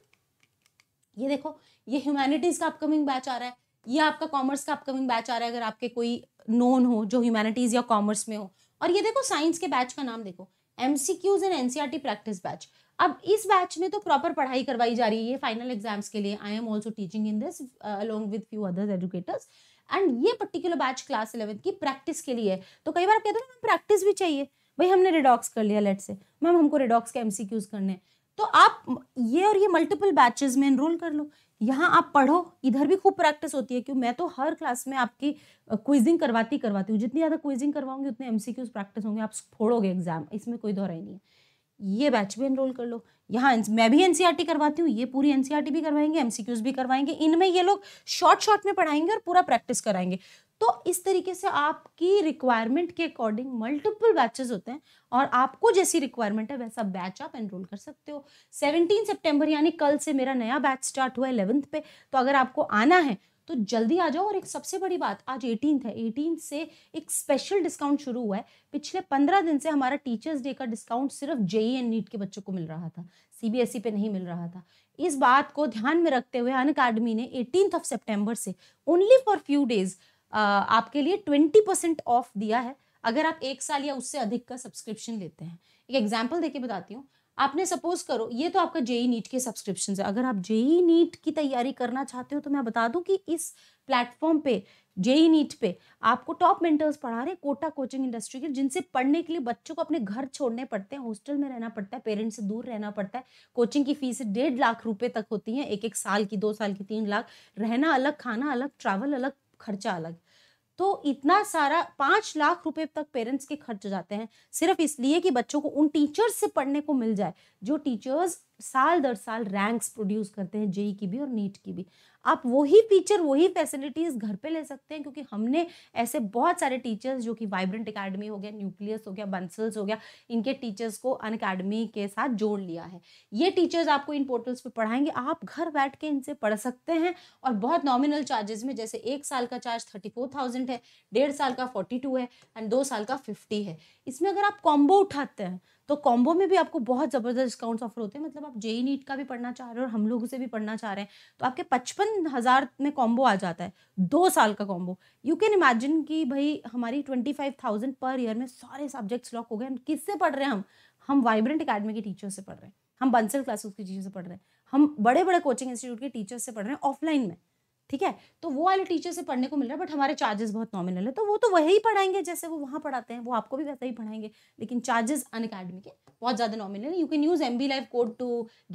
ये देखो ये ह्यूमैनिटीज़ का अपकमिंग बैच आ रहा है ये आपका कॉमर्स का अपकमिंग बैच आ रहा है अगर आपके कोई नोन हो जो ह्यूमैनिटीज़ या कॉमर्स में हो और ये देखो साइंस के बैच का नाम देखो M C Qs and an practice batch अब इस बैच में तो प्रॉपर पढ़ाई करवाई जा रही है फाइनल एग्जाम्स के लिए I am also teaching in this along with few others educators and ये पर्टिकुलर बैच क्लास इलेवेंथ की प्रैक्टिस के लिए है तो कई बार कहते हैं ना प्रैक्टिस भी चाहिए भाई हमने रिडॉक्स कर लिया लेट से मैम हमको रिडॉक्स के एम करने तो आप ये और ये मल्टीपल बैचेज में इनरोल कर लो यहाँ आप पढ़ो इधर भी खूब प्रैक्टिस होती है क्यों मैं तो हर क्लास में आपकी क्विजिंग करवाती करवाती हूँ जितनी ज़्यादा क्विजिंग करवाऊंगी उतने एम प्रैक्टिस होंगे आप फोड़ोगे एग्जाम इसमें कोई दोहराई नहीं है ये बैच भी एनरोल कर लो यहाँ मैं भी एनसीईआरटी e करवाती हूँ ये पूरी एनसीईआरटी e भी करवाएंगे एमसीक्यूज भी करवाएंगे इनमें ये लोग शॉर्ट शॉर्ट में पढ़ाएंगे और पूरा प्रैक्टिस कराएंगे तो इस तरीके से आपकी रिक्वायरमेंट के अकॉर्डिंग मल्टीपल बैचेस होते हैं और आपको जैसी रिक्वायरमेंट है वैसा बैच आप एनरोल कर सकते हो 17 सितंबर यानी कल से मेरा नया बैच स्टार्ट हुआ है इलेवंथ पे तो अगर आपको आना है तो जल्दी आ जाओ और एक सबसे बड़ी बात आज एटीन है एटीन से एक स्पेशल डिस्काउंट शुरू हुआ है पिछले पंद्रह दिन से हमारा टीचर्स डे का डिस्काउंट सिर्फ जेई एंड नीट के बच्चों को मिल रहा था सीबीएसई e पे नहीं मिल रहा था इस बात को ध्यान में रखते हुए अन अकाडमी ने एटीन ऑफ सेप्टेम्बर से ओनली फॉर फ्यू डेज आपके लिए ट्वेंटी परसेंट ऑफ दिया है अगर आप एक साल या उससे अधिक का सब्सक्रिप्शन लेते हैं एक एग्जाम्पल देके बताती हूँ आपने सपोज करो ये तो आपका जेई नीट के सब्सक्रिप्शन है अगर आप जेई नीट की तैयारी करना चाहते हो तो मैं बता दूं कि इस प्लेटफॉर्म पे जेई नीट पे आपको टॉप मेंटर्स पढ़ा रहे कोटा कोचिंग इंडस्ट्री के जिनसे पढ़ने के लिए बच्चों को अपने घर छोड़ने पड़ते हैं हॉस्टल में रहना पड़ता है पेरेंट्स से दूर रहना पड़ता है कोचिंग की फीस डेढ़ लाख रुपए तक होती है एक एक साल की दो साल की तीन लाख रहना अलग खाना अलग ट्रैवल अलग खर्चा अलग तो इतना सारा पाँच लाख रुपए तक पेरेंट्स के खर्च जाते हैं सिर्फ इसलिए कि बच्चों को उन टीचर्स से पढ़ने को मिल जाए जो टीचर्स साल दर साल रैंक्स प्रोड्यूस करते हैं जेई की भी और नीट की भी आप वही फीचर वही फैसिलिटीज़ घर पे ले सकते हैं क्योंकि हमने ऐसे बहुत सारे टीचर्स जो कि वाइब्रेंट अकेडमी हो गया न्यूक्लियस हो गया बंसल्स हो गया इनके टीचर्स को अन अकेडमी के साथ जोड़ लिया है ये टीचर्स आपको इन पोर्टल्स पर पढ़ाएंगे आप घर बैठ के इनसे पढ़ सकते हैं और बहुत नॉमिनल चार्जेस में जैसे एक साल का चार्ज थर्टी फोर थाउजेंड है डेढ़ साल का फोर्टी टू है एंड दो साल का फिफ्टी है इसमें अगर आप कॉम्बो उठाते हैं तो कॉम्बो में भी आपको बहुत ज़बरदस्त डिस्काउंट्स ऑफर होते हैं मतलब आप जेई नीट e का भी पढ़ना चाह रहे हो और हम लोग उसे भी पढ़ना चाह रहे हैं तो आपके पचपन हज़ार में कॉम्बो आ जाता है दो साल का कॉम्बो यू कैन इमेजिन कि भाई हमारी ट्वेंटी फाइव थाउजेंड पर ईयर में सारे सब्जेक्ट्स लॉक हो गए किससे पढ़ रहे हैं हम हम वाइब्रेंट अकेडमी के टीचर से पढ़ रहे हैं हम बंसल क्लासेस के टीचर से पढ़ रहे हैं हम बड़े बड़े कोचिंग इंस्टीट्यूट के टीचर्स से पढ़ रहे हैं ऑफलाइन में ठीक है तो वो वाले टीचर से पढ़ने को मिल रहा है बट हमारे चार्जेस बहुत नॉमिनल है तो वो तो वही पढ़ाएंगे जैसे वो वहाँ पढ़ाते हैं वो आपको भी वैसा ही पढ़ाएंगे लेकिन चार्जेस अन अकेडमी के बहुत ज़्यादा नॉमिनल है you can use M B life code to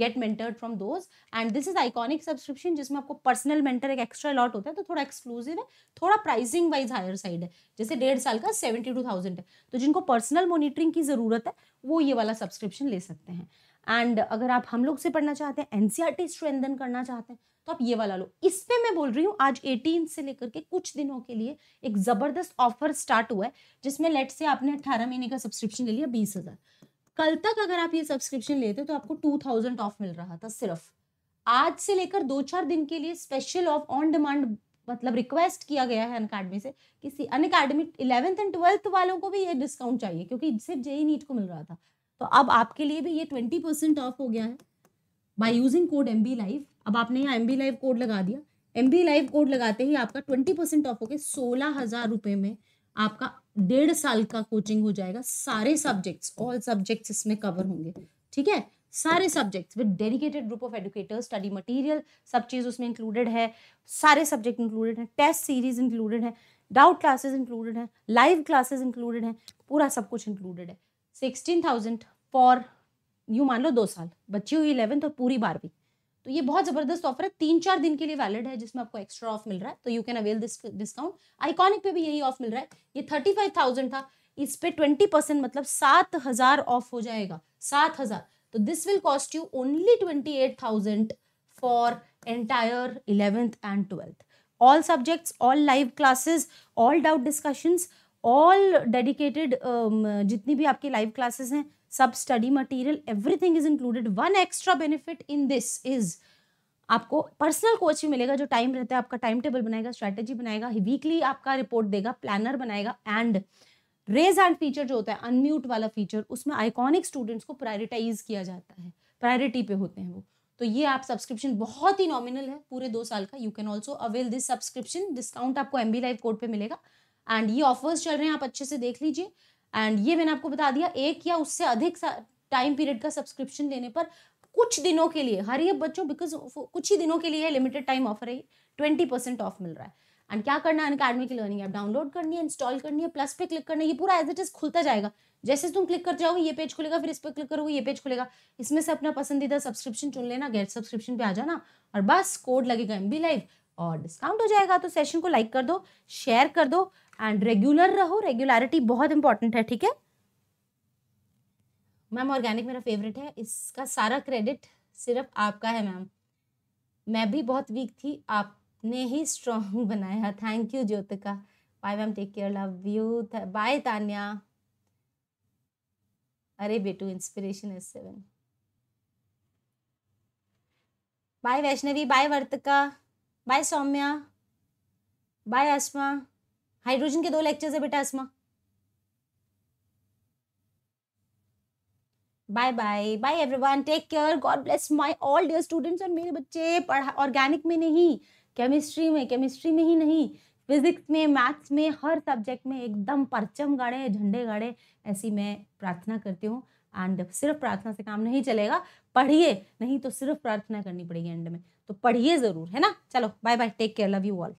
get mentor from those and this is iconic subscription जिसमें आपको पर्सनल मेंटर एक एक्स्ट्रा लॉट होता है तो थोड़ा एक्सक्लूसिव है थोड़ा प्राइसिंग वाइज हायर साइड है जैसे डेढ़ साल का सेवेंटी टू थाउजेंड है तो जिनको पर्सनल मॉनिटरिंग की ज़रूरत है वो ये वाला सब्सक्रिप्शन ले सकते हैं एंड अगर आप हम लोग से पढ़ना चाहते हैं एनसीईआरटी स्ट्रेंथन e करना चाहते हैं तो आप ये वाला लो इस पर मैं बोल रही हूँ आज एटीन से लेकर के कुछ दिनों के लिए एक ज़बरदस्त ऑफर स्टार्ट हुआ है जिसमें लेट से आपने अट्ठारह महीने का सब्सक्रिप्शन ले लिया बीस हज़ार कल तक अगर आप ये सब्सक्रिप्शन लेते तो आपको टू थाउजेंड ऑफ मिल रहा था सिर्फ आज से लेकर दो चार दिन के लिए स्पेशल ऑफ ऑन डिमांड मतलब रिक्वेस्ट किया गया है अनकाडमी से किसी अकेडमी इलेवेंथ एंड ट्वेल्थ वालों को भी ये डिस्काउंट चाहिए क्योंकि सिर्फ जेई नीट e को मिल रहा था तो अब आपके लिए भी ये ट्वेंटी परसेंट ऑफ हो गया है by using code M B live अब आपने यहाँ एम बी लाइव कोड लगा दिया एम बी लाइव कोड लगाते ही आपका ट्वेंटी परसेंट ऑफ हो गया सोलह हज़ार रुपये में आपका डेढ़ साल का कोचिंग हो जाएगा सारे सब्जेक्ट्स ऑल सब्जेक्ट्स इसमें कवर होंगे ठीक है सारे subjects with dedicated group of educators study material सब चीज़ उसमें इंक्लूडेड है सारे सब्जेक्ट इंक्लूडेड हैं टेस्ट सीरीज इंक्लूडेड है डाउट क्लासेस इंक्लूडेड हैं लाइव क्लासेस इंक्लूडेड हैं पूरा सब कुछ इंक्लूडेड है सिक्सटीन थाउजेंड फॉर यू मान लो दो साल बच्ची हुई इलेवेंथ और तो पूरी बारहवीं तो ये बहुत ज़बरदस्त ऑफर है तीन चार दिन के लिए वैलिड है जिसमें आपको एक्स्ट्रा ऑफ मिल रहा है तो you can avail this discount iconic पे भी यही ऑफ मिल रहा है ये थर्टी फाइव थाउजेंड था इस पे ट्वेंटी परसेंट मतलब सात हजार ऑफ हो जाएगा सात हजार तो this will cost you only twenty eight thousand for entire eleventh and twelfth all subjects all live classes all doubt discussions all dedicated um, जितनी भी आपकी लाइव क्लासेस हैं सब study material everything is included one extra benefit in this is आपको personal coach भी मिलेगा जो time रहता है आपका टाइम टेबल बनाएगा स्ट्रैटेजी बनाएगा वीकली आपका रिपोर्ट देगा प्लानर बनाएगा एंड रेज एंड फीचर जो होता है अनम्यूट वाला फीचर उसमें आइकॉनिक स्टूडेंट्स को प्रायोरिटाइज किया जाता है प्रायोरिटी पे होते हैं वो तो ये आप सब्सक्रिप्शन बहुत ही नॉमिनल है पूरे दो साल का you can also avail this subscription discount आपको एम बी लाइव कोड पर मिलेगा एंड ये ऑफर्स चल रहे हैं आप अच्छे से देख लीजिए एंड ये मैंने आपको बता दिया एक या उससे अधिक टाइम पीरियड का सब्सक्रिप्शन लेने पर कुछ दिनों के लिए हर ये बच्चों बिकॉज कुछ ही दिनों के लिए लिमिटेड टाइम ऑफर है ट्वेंटी परसेंट ऑफ मिल रहा है एंड क्या करना है अकेडमी की लर्निंग ऐप डाउनलोड करनी है इंस्टॉल करनी है प्लस पे क्लिक करना है ये पूरा एज इट इज खुलता जाएगा जैसे तुम क्लिक कर जाओगे ये पेज खुलेगा फिर इस पर क्लिक करोगे ये पेज खुलेगा इसमें से अपना पसंदीदा सब्सक्रिप्शन चुन लेना गेट सब्सक्रिप्शन पे आ जाना और बस कोड लगेगा एम बी लाइव और डिस्काउंट हो जाएगा तो सेशन को लाइक कर दो शेयर कर दो एंड रेगुलर रहो रेगुलरिटी बहुत इंपॉर्टेंट है ठीक है मैम ऑर्गेनिक मेरा फेवरेट है इसका सारा क्रेडिट सिर्फ आपका है मैम मैं भी बहुत वीक थी आपने ही स्ट्रॉन्ग बनाया thank you Jyotika bye ma'am take care love you bye Tanya अरे बेटू inspiration is seven bye Vaishnavi bye Vartika bye Saumya bye Aasma hydrogen के दो लेक्चर्स है बेटा Aasma bye bye bye everyone take care God bless my all dear students और मेरे बच्चे पढ़ा ऑर्गेनिक में नहीं केमिस्ट्री में केमिस्ट्री में ही नहीं फिजिक्स में मैथ्स में हर सब्जेक्ट में एकदम परचम गाड़े झंडे गाड़े ऐसी मैं प्रार्थना करती हूँ एंड सिर्फ प्रार्थना से काम नहीं चलेगा पढ़िए नहीं तो सिर्फ प्रार्थना करनी पड़ेगी एंड में तो पढ़िए ज़रूर है ना चलो bye bye take care love you all